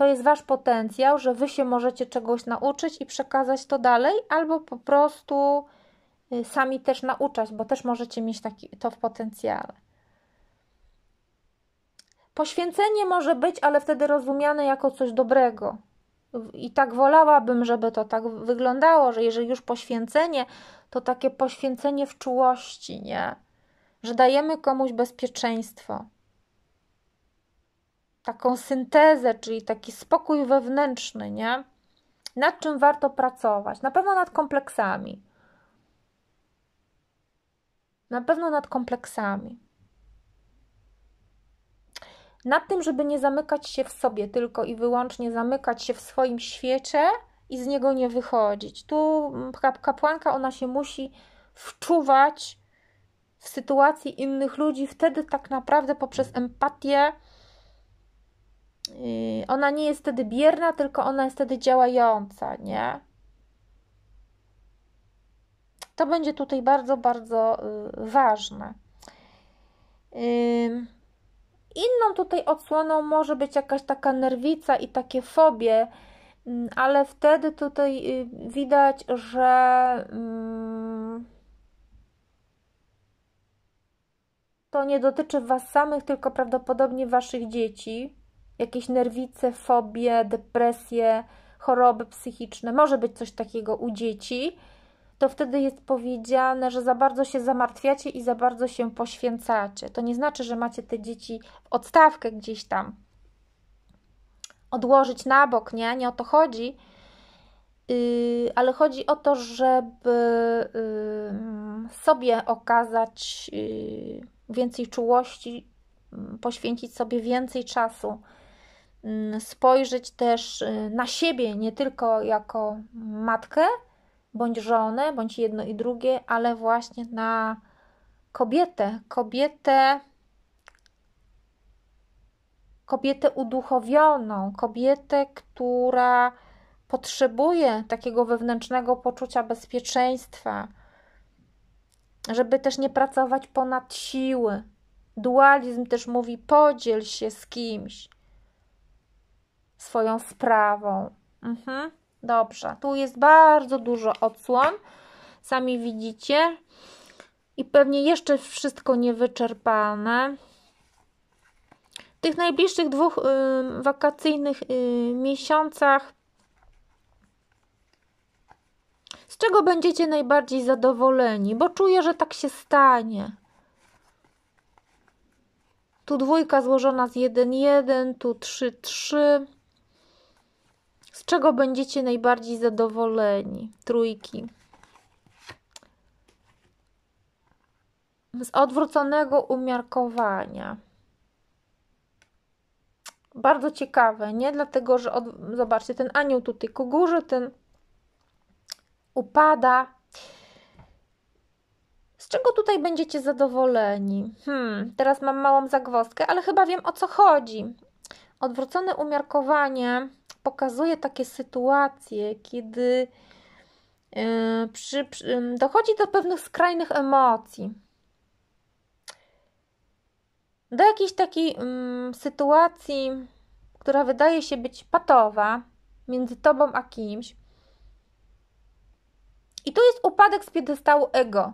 to jest wasz potencjał, że wy się możecie czegoś nauczyć i przekazać to dalej, albo po prostu y, sami też nauczać, bo też możecie mieć taki, to w potencjale. Poświęcenie może być, ale wtedy rozumiane jako coś dobrego. I tak wolałabym, żeby to tak wyglądało, że jeżeli już poświęcenie, to takie poświęcenie w czułości, nie? Że dajemy komuś bezpieczeństwo taką syntezę, czyli taki spokój wewnętrzny, nie? Nad czym warto pracować? Na pewno nad kompleksami. Na pewno nad kompleksami. Nad tym, żeby nie zamykać się w sobie tylko i wyłącznie, zamykać się w swoim świecie i z niego nie wychodzić. Tu mm, kapłanka, ona się musi wczuwać w sytuacji innych ludzi, wtedy tak naprawdę poprzez empatię ona nie jest wtedy bierna, tylko ona jest wtedy działająca, nie? To będzie tutaj bardzo, bardzo y, ważne. Inną tutaj odsłoną może być jakaś taka nerwica i takie fobie, mm, ale wtedy tutaj y, widać, że mm, to nie dotyczy Was samych, tylko prawdopodobnie Waszych dzieci jakieś nerwice, fobie, depresje, choroby psychiczne, może być coś takiego u dzieci, to wtedy jest powiedziane, że za bardzo się zamartwiacie i za bardzo się poświęcacie. To nie znaczy, że macie te dzieci w odstawkę gdzieś tam odłożyć na bok, nie? Nie o to chodzi. Yy, ale chodzi o to, żeby yy, sobie okazać yy, więcej czułości, yy, poświęcić sobie więcej czasu Mm, spojrzeć też y, na siebie, nie tylko jako matkę, bądź żonę, bądź jedno i drugie, ale właśnie na kobietę, kobietę, kobietę uduchowioną, kobietę, która potrzebuje takiego wewnętrznego poczucia bezpieczeństwa, żeby też nie pracować ponad siły. Dualizm też mówi: podziel się z kimś swoją sprawą. Mhm. Dobrze, tu jest bardzo dużo odsłon, sami widzicie. I pewnie jeszcze wszystko niewyczerpane. W tych najbliższych dwóch y, wakacyjnych y, miesiącach z czego będziecie najbardziej zadowoleni, bo czuję, że tak się stanie. Tu dwójka złożona z 1-1, tu 3-3 czego będziecie najbardziej zadowoleni? Trójki. Z odwróconego umiarkowania. Bardzo ciekawe, nie? Dlatego, że od... zobaczcie, ten anioł tutaj ku górze, ten upada. Z czego tutaj będziecie zadowoleni? Hmm, teraz mam małą zagwozdkę, ale chyba wiem o co chodzi. Odwrócone umiarkowanie pokazuje takie sytuacje, kiedy e, przy, przy, dochodzi do pewnych skrajnych emocji. Do jakiejś takiej um, sytuacji, która wydaje się być patowa między tobą a kimś. I tu jest upadek z piedestału ego.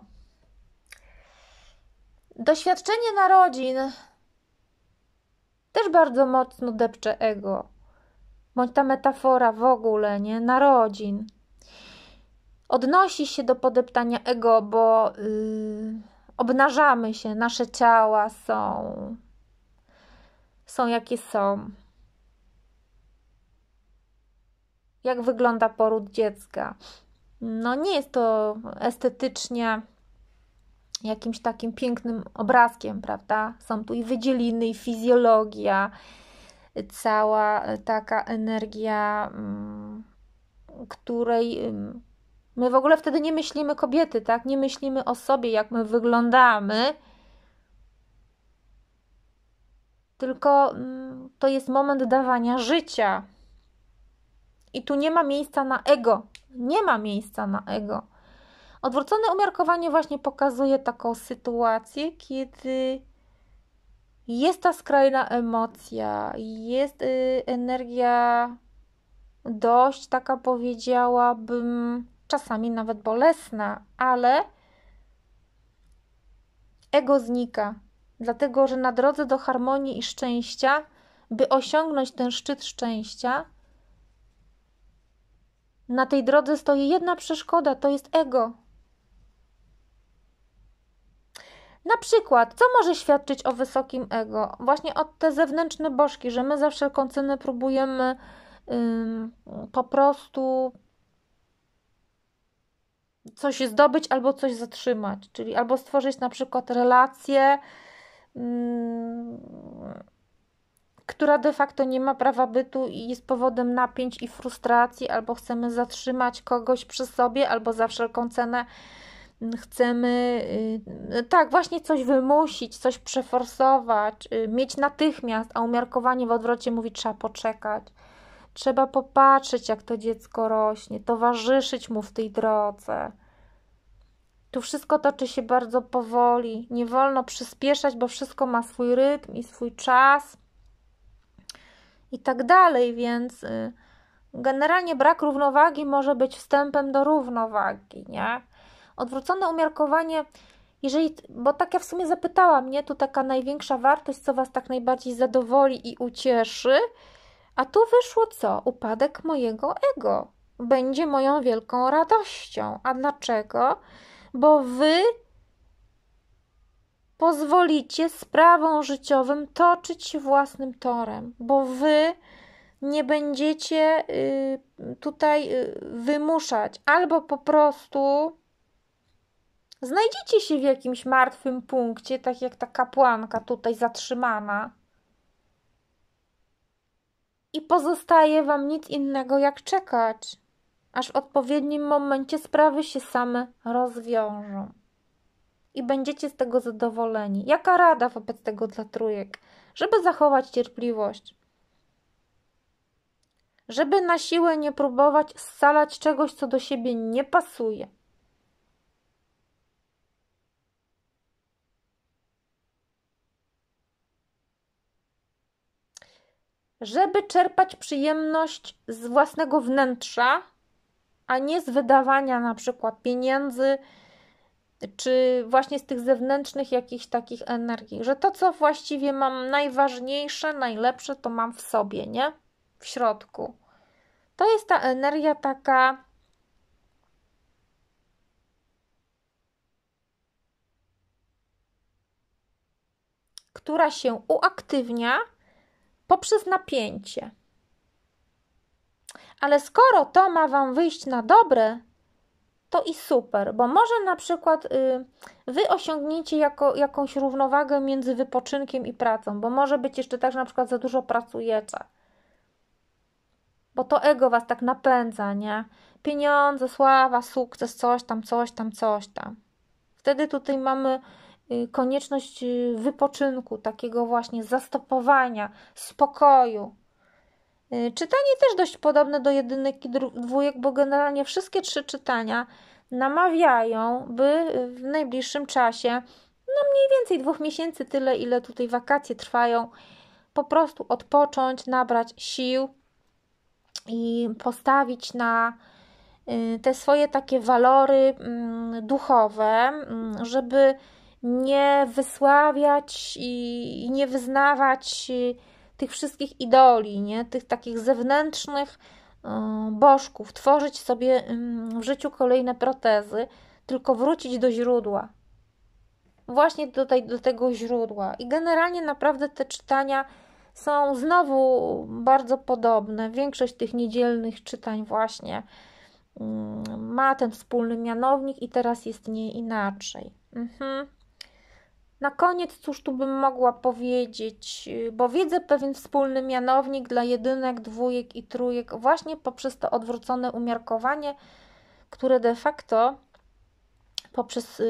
Doświadczenie narodzin też bardzo mocno depcze ego bądź ta metafora w ogóle, nie? Narodzin. Odnosi się do podeptania ego, bo yy, obnażamy się, nasze ciała są. Są jakie są. Jak wygląda poród dziecka? No, nie jest to estetycznie jakimś takim pięknym obrazkiem, prawda? Są tu i wydzieliny, i fizjologia, cała taka energia, mm, której my w ogóle wtedy nie myślimy kobiety, tak? Nie myślimy o sobie, jak my wyglądamy. Tylko mm, to jest moment dawania życia. I tu nie ma miejsca na ego. Nie ma miejsca na ego. Odwrócone umiarkowanie właśnie pokazuje taką sytuację, kiedy jest ta skrajna emocja, jest y, energia dość taka powiedziałabym czasami nawet bolesna, ale ego znika, dlatego że na drodze do harmonii i szczęścia, by osiągnąć ten szczyt szczęścia, na tej drodze stoi jedna przeszkoda to jest ego. Na przykład, co może świadczyć o wysokim ego? Właśnie od te zewnętrzne bożki, że my za wszelką cenę próbujemy ym, po prostu coś zdobyć albo coś zatrzymać, czyli albo stworzyć na przykład relację, która de facto nie ma prawa bytu i jest powodem napięć i frustracji, albo chcemy zatrzymać kogoś przy sobie, albo za wszelką cenę chcemy y, tak, właśnie coś wymusić, coś przeforsować, y, mieć natychmiast, a umiarkowanie w odwrocie mówi trzeba poczekać. Trzeba popatrzeć, jak to dziecko rośnie, towarzyszyć mu w tej drodze. Tu wszystko toczy się bardzo powoli. Nie wolno przyspieszać, bo wszystko ma swój rytm i swój czas i tak dalej, więc y, generalnie brak równowagi może być wstępem do równowagi, nie? Odwrócone umiarkowanie, jeżeli, bo tak ja w sumie zapytałam, nie, tu taka największa wartość, co Was tak najbardziej zadowoli i ucieszy, a tu wyszło co? Upadek mojego ego. Będzie moją wielką radością. A dlaczego? Bo Wy pozwolicie sprawom życiowym toczyć się własnym torem, bo Wy nie będziecie y, tutaj y, wymuszać albo po prostu Znajdziecie się w jakimś martwym punkcie, tak jak ta kapłanka tutaj zatrzymana. I pozostaje wam nic innego jak czekać, aż w odpowiednim momencie sprawy się same rozwiążą. I będziecie z tego zadowoleni. Jaka rada wobec tego dla trójek, żeby zachować cierpliwość? Żeby na siłę nie próbować scalać czegoś, co do siebie nie pasuje żeby czerpać przyjemność z własnego wnętrza, a nie z wydawania na przykład pieniędzy, czy właśnie z tych zewnętrznych jakichś takich energii, że to, co właściwie mam najważniejsze, najlepsze, to mam w sobie, nie? W środku. To jest ta energia taka. która się uaktywnia poprzez napięcie. Ale skoro to ma Wam wyjść na dobre, to i super, bo może na przykład y, Wy osiągniecie jako, jakąś równowagę między wypoczynkiem i pracą, bo może być jeszcze tak, że na przykład za dużo pracujecie. Bo to ego Was tak napędza, nie? Pieniądze, sława, sukces, coś tam, coś tam, coś tam. Wtedy tutaj mamy Y, konieczność y, wypoczynku, takiego właśnie zastopowania, spokoju. Y, czytanie też dość podobne do jedynek i dwójek, bo generalnie wszystkie trzy czytania namawiają, by w najbliższym czasie, no mniej więcej dwóch miesięcy, tyle ile tutaj wakacje trwają, po prostu odpocząć, nabrać sił i postawić na te swoje takie walory mm, duchowe, mm, żeby nie wysławiać i nie wyznawać y, tych wszystkich idoli, nie? tych takich zewnętrznych y, bożków, tworzyć sobie w życiu kolejne protezy, tylko wrócić do źródła. Właśnie do, tej, do tego źródła. I generalnie naprawdę te czytania są znowu bardzo podobne. Większość tych niedzielnych czytań właśnie ma ten wspólny mianownik i teraz jest nie inaczej. Mhm. Na koniec, cóż tu bym mogła powiedzieć, y, bo widzę pewien wspólny mianownik dla jedynek, dwójek i trójek, właśnie poprzez to odwrócone umiarkowanie, które de facto poprzez yy,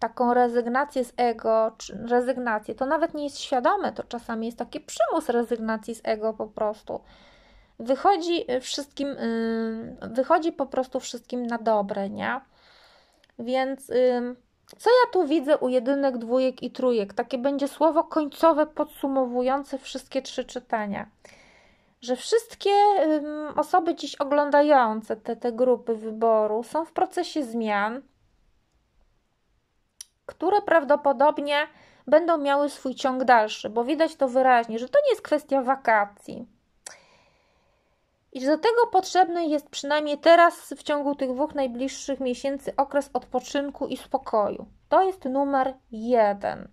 taką rezygnację z ego, czy rezygnację, to nawet nie jest świadome, to czasami jest taki przymus rezygnacji z ego po prostu. Wychodzi y, wszystkim, yy, wychodzi po prostu wszystkim na dobre, nie? Więc. Yy, co ja tu widzę u jedynek, dwójek i trójek? Takie będzie słowo końcowe podsumowujące wszystkie trzy czytania. Że wszystkie osoby dziś oglądające te, te grupy wyboru są w procesie zmian, które prawdopodobnie będą miały swój ciąg dalszy, bo widać to wyraźnie, że to nie jest kwestia wakacji że do tego potrzebny jest przynajmniej teraz w ciągu tych dwóch najbliższych miesięcy okres odpoczynku i spokoju. To jest numer jeden.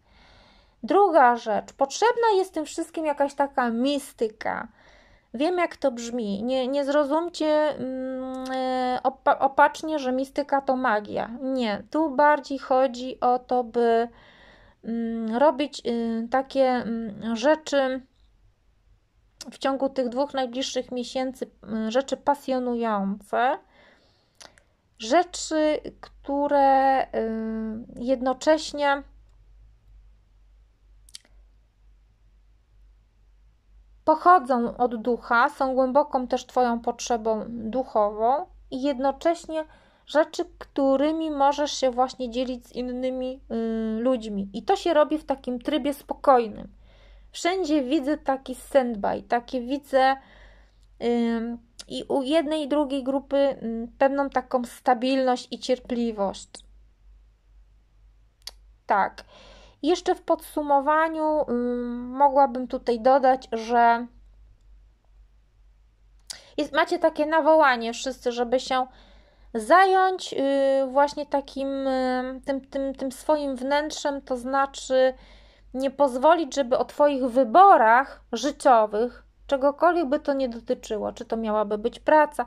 Druga rzecz, potrzebna jest tym wszystkim jakaś taka mistyka. Wiem, jak to brzmi. Nie, nie zrozumcie mm, e, opacznie, że mistyka to magia. Nie, tu bardziej chodzi o to, by mm, robić y, takie mm, rzeczy w ciągu tych dwóch najbliższych miesięcy mm, rzeczy pasjonujące, rzeczy, które y, jednocześnie pochodzą od ducha, są głęboką też Twoją potrzebą duchową i jednocześnie rzeczy, którymi możesz się właśnie dzielić z innymi y, ludźmi. I to się robi w takim trybie spokojnym Wszędzie widzę taki standby, takie widzę i u jednej i drugiej grupy pewną taką stabilność i cierpliwość. Tak. Jeszcze w podsumowaniu mogłabym tutaj dodać, że jest, macie takie nawołanie wszyscy, żeby się zająć y, właśnie takim tym, tym, tym swoim wnętrzem, to znaczy nie pozwolić, żeby o Twoich wyborach życiowych, czegokolwiek by to nie dotyczyło, czy to miałaby być praca,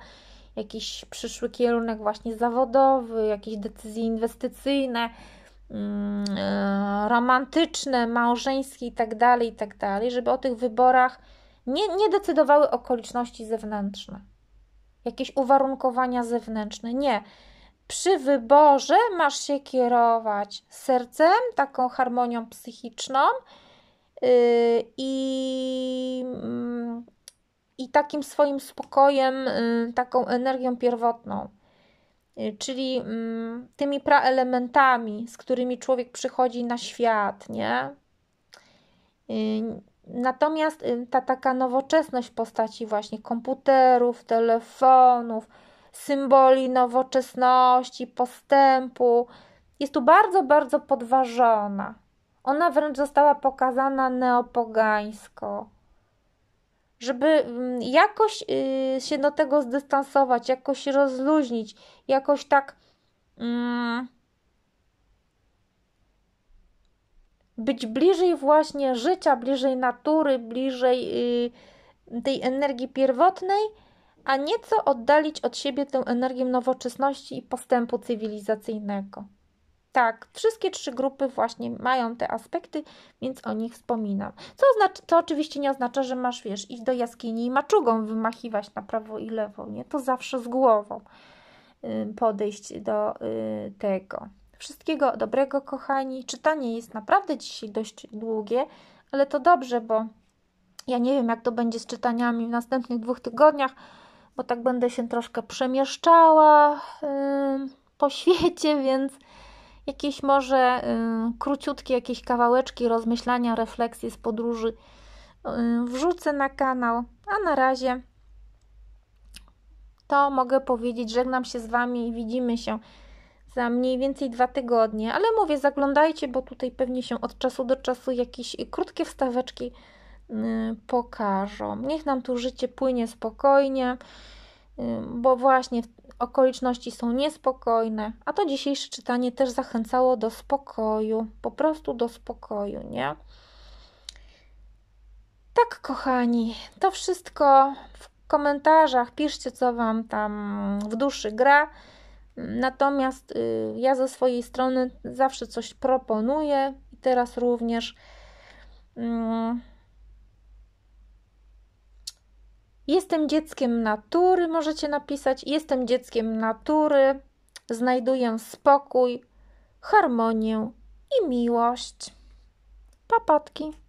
jakiś przyszły kierunek właśnie zawodowy, jakieś decyzje inwestycyjne, mm, e, romantyczne, małżeńskie itd., tak itd., tak żeby o tych wyborach nie, nie decydowały okoliczności zewnętrzne, jakieś uwarunkowania zewnętrzne. Nie przy wyborze masz się kierować sercem, taką harmonią psychiczną y, i, mm, i takim swoim spokojem, y, taką energią pierwotną. Y, czyli mm, tymi praelementami, z którymi człowiek przychodzi na świat, nie? Natomiast ta taka nowoczesność w postaci właśnie komputerów, telefonów, symboli nowoczesności, postępu, jest tu bardzo, bardzo podważona. Ona wręcz została pokazana neopogańsko. Żeby mm, jakoś y, się do tego zdystansować, jakoś rozluźnić, jakoś tak mm, być bliżej właśnie życia, bliżej natury, bliżej y, tej energii pierwotnej, a nieco oddalić od siebie tę energię nowoczesności i postępu cywilizacyjnego. Tak, wszystkie trzy grupy właśnie mają te aspekty, więc o nich wspominam. Co oznacza, to oczywiście nie oznacza, że masz, wiesz, iść do jaskini i maczugą wymachiwać na prawo i lewo, nie? To zawsze z głową podejść do y, tego. Wszystkiego dobrego, kochani. Czytanie jest naprawdę dzisiaj dość długie, ale to dobrze, bo ja nie wiem, jak to będzie z czytaniami w następnych dwóch tygodniach, bo tak będę się troszkę przemieszczała po świecie, więc jakieś może króciutkie jakieś kawałeczki rozmyślania, refleksje z podróży wrzucę na kanał, a na razie to mogę powiedzieć, żegnam się z Wami i widzimy się za mniej więcej dwa tygodnie, ale mówię, zaglądajcie, bo tutaj pewnie się od czasu do czasu jakieś krótkie wstaweczki Y, pokażą. Niech nam tu życie płynie spokojnie, y, bo właśnie okoliczności są niespokojne, a to dzisiejsze czytanie też zachęcało do spokoju, po prostu do spokoju, nie? Tak, kochani, to wszystko w komentarzach. Piszcie, co Wam tam w duszy gra. Natomiast y, ja ze swojej strony zawsze coś proponuję i teraz również. Y, Jestem dzieckiem natury, możecie napisać. Jestem dzieckiem natury, znajduję spokój, harmonię i miłość. Papatki.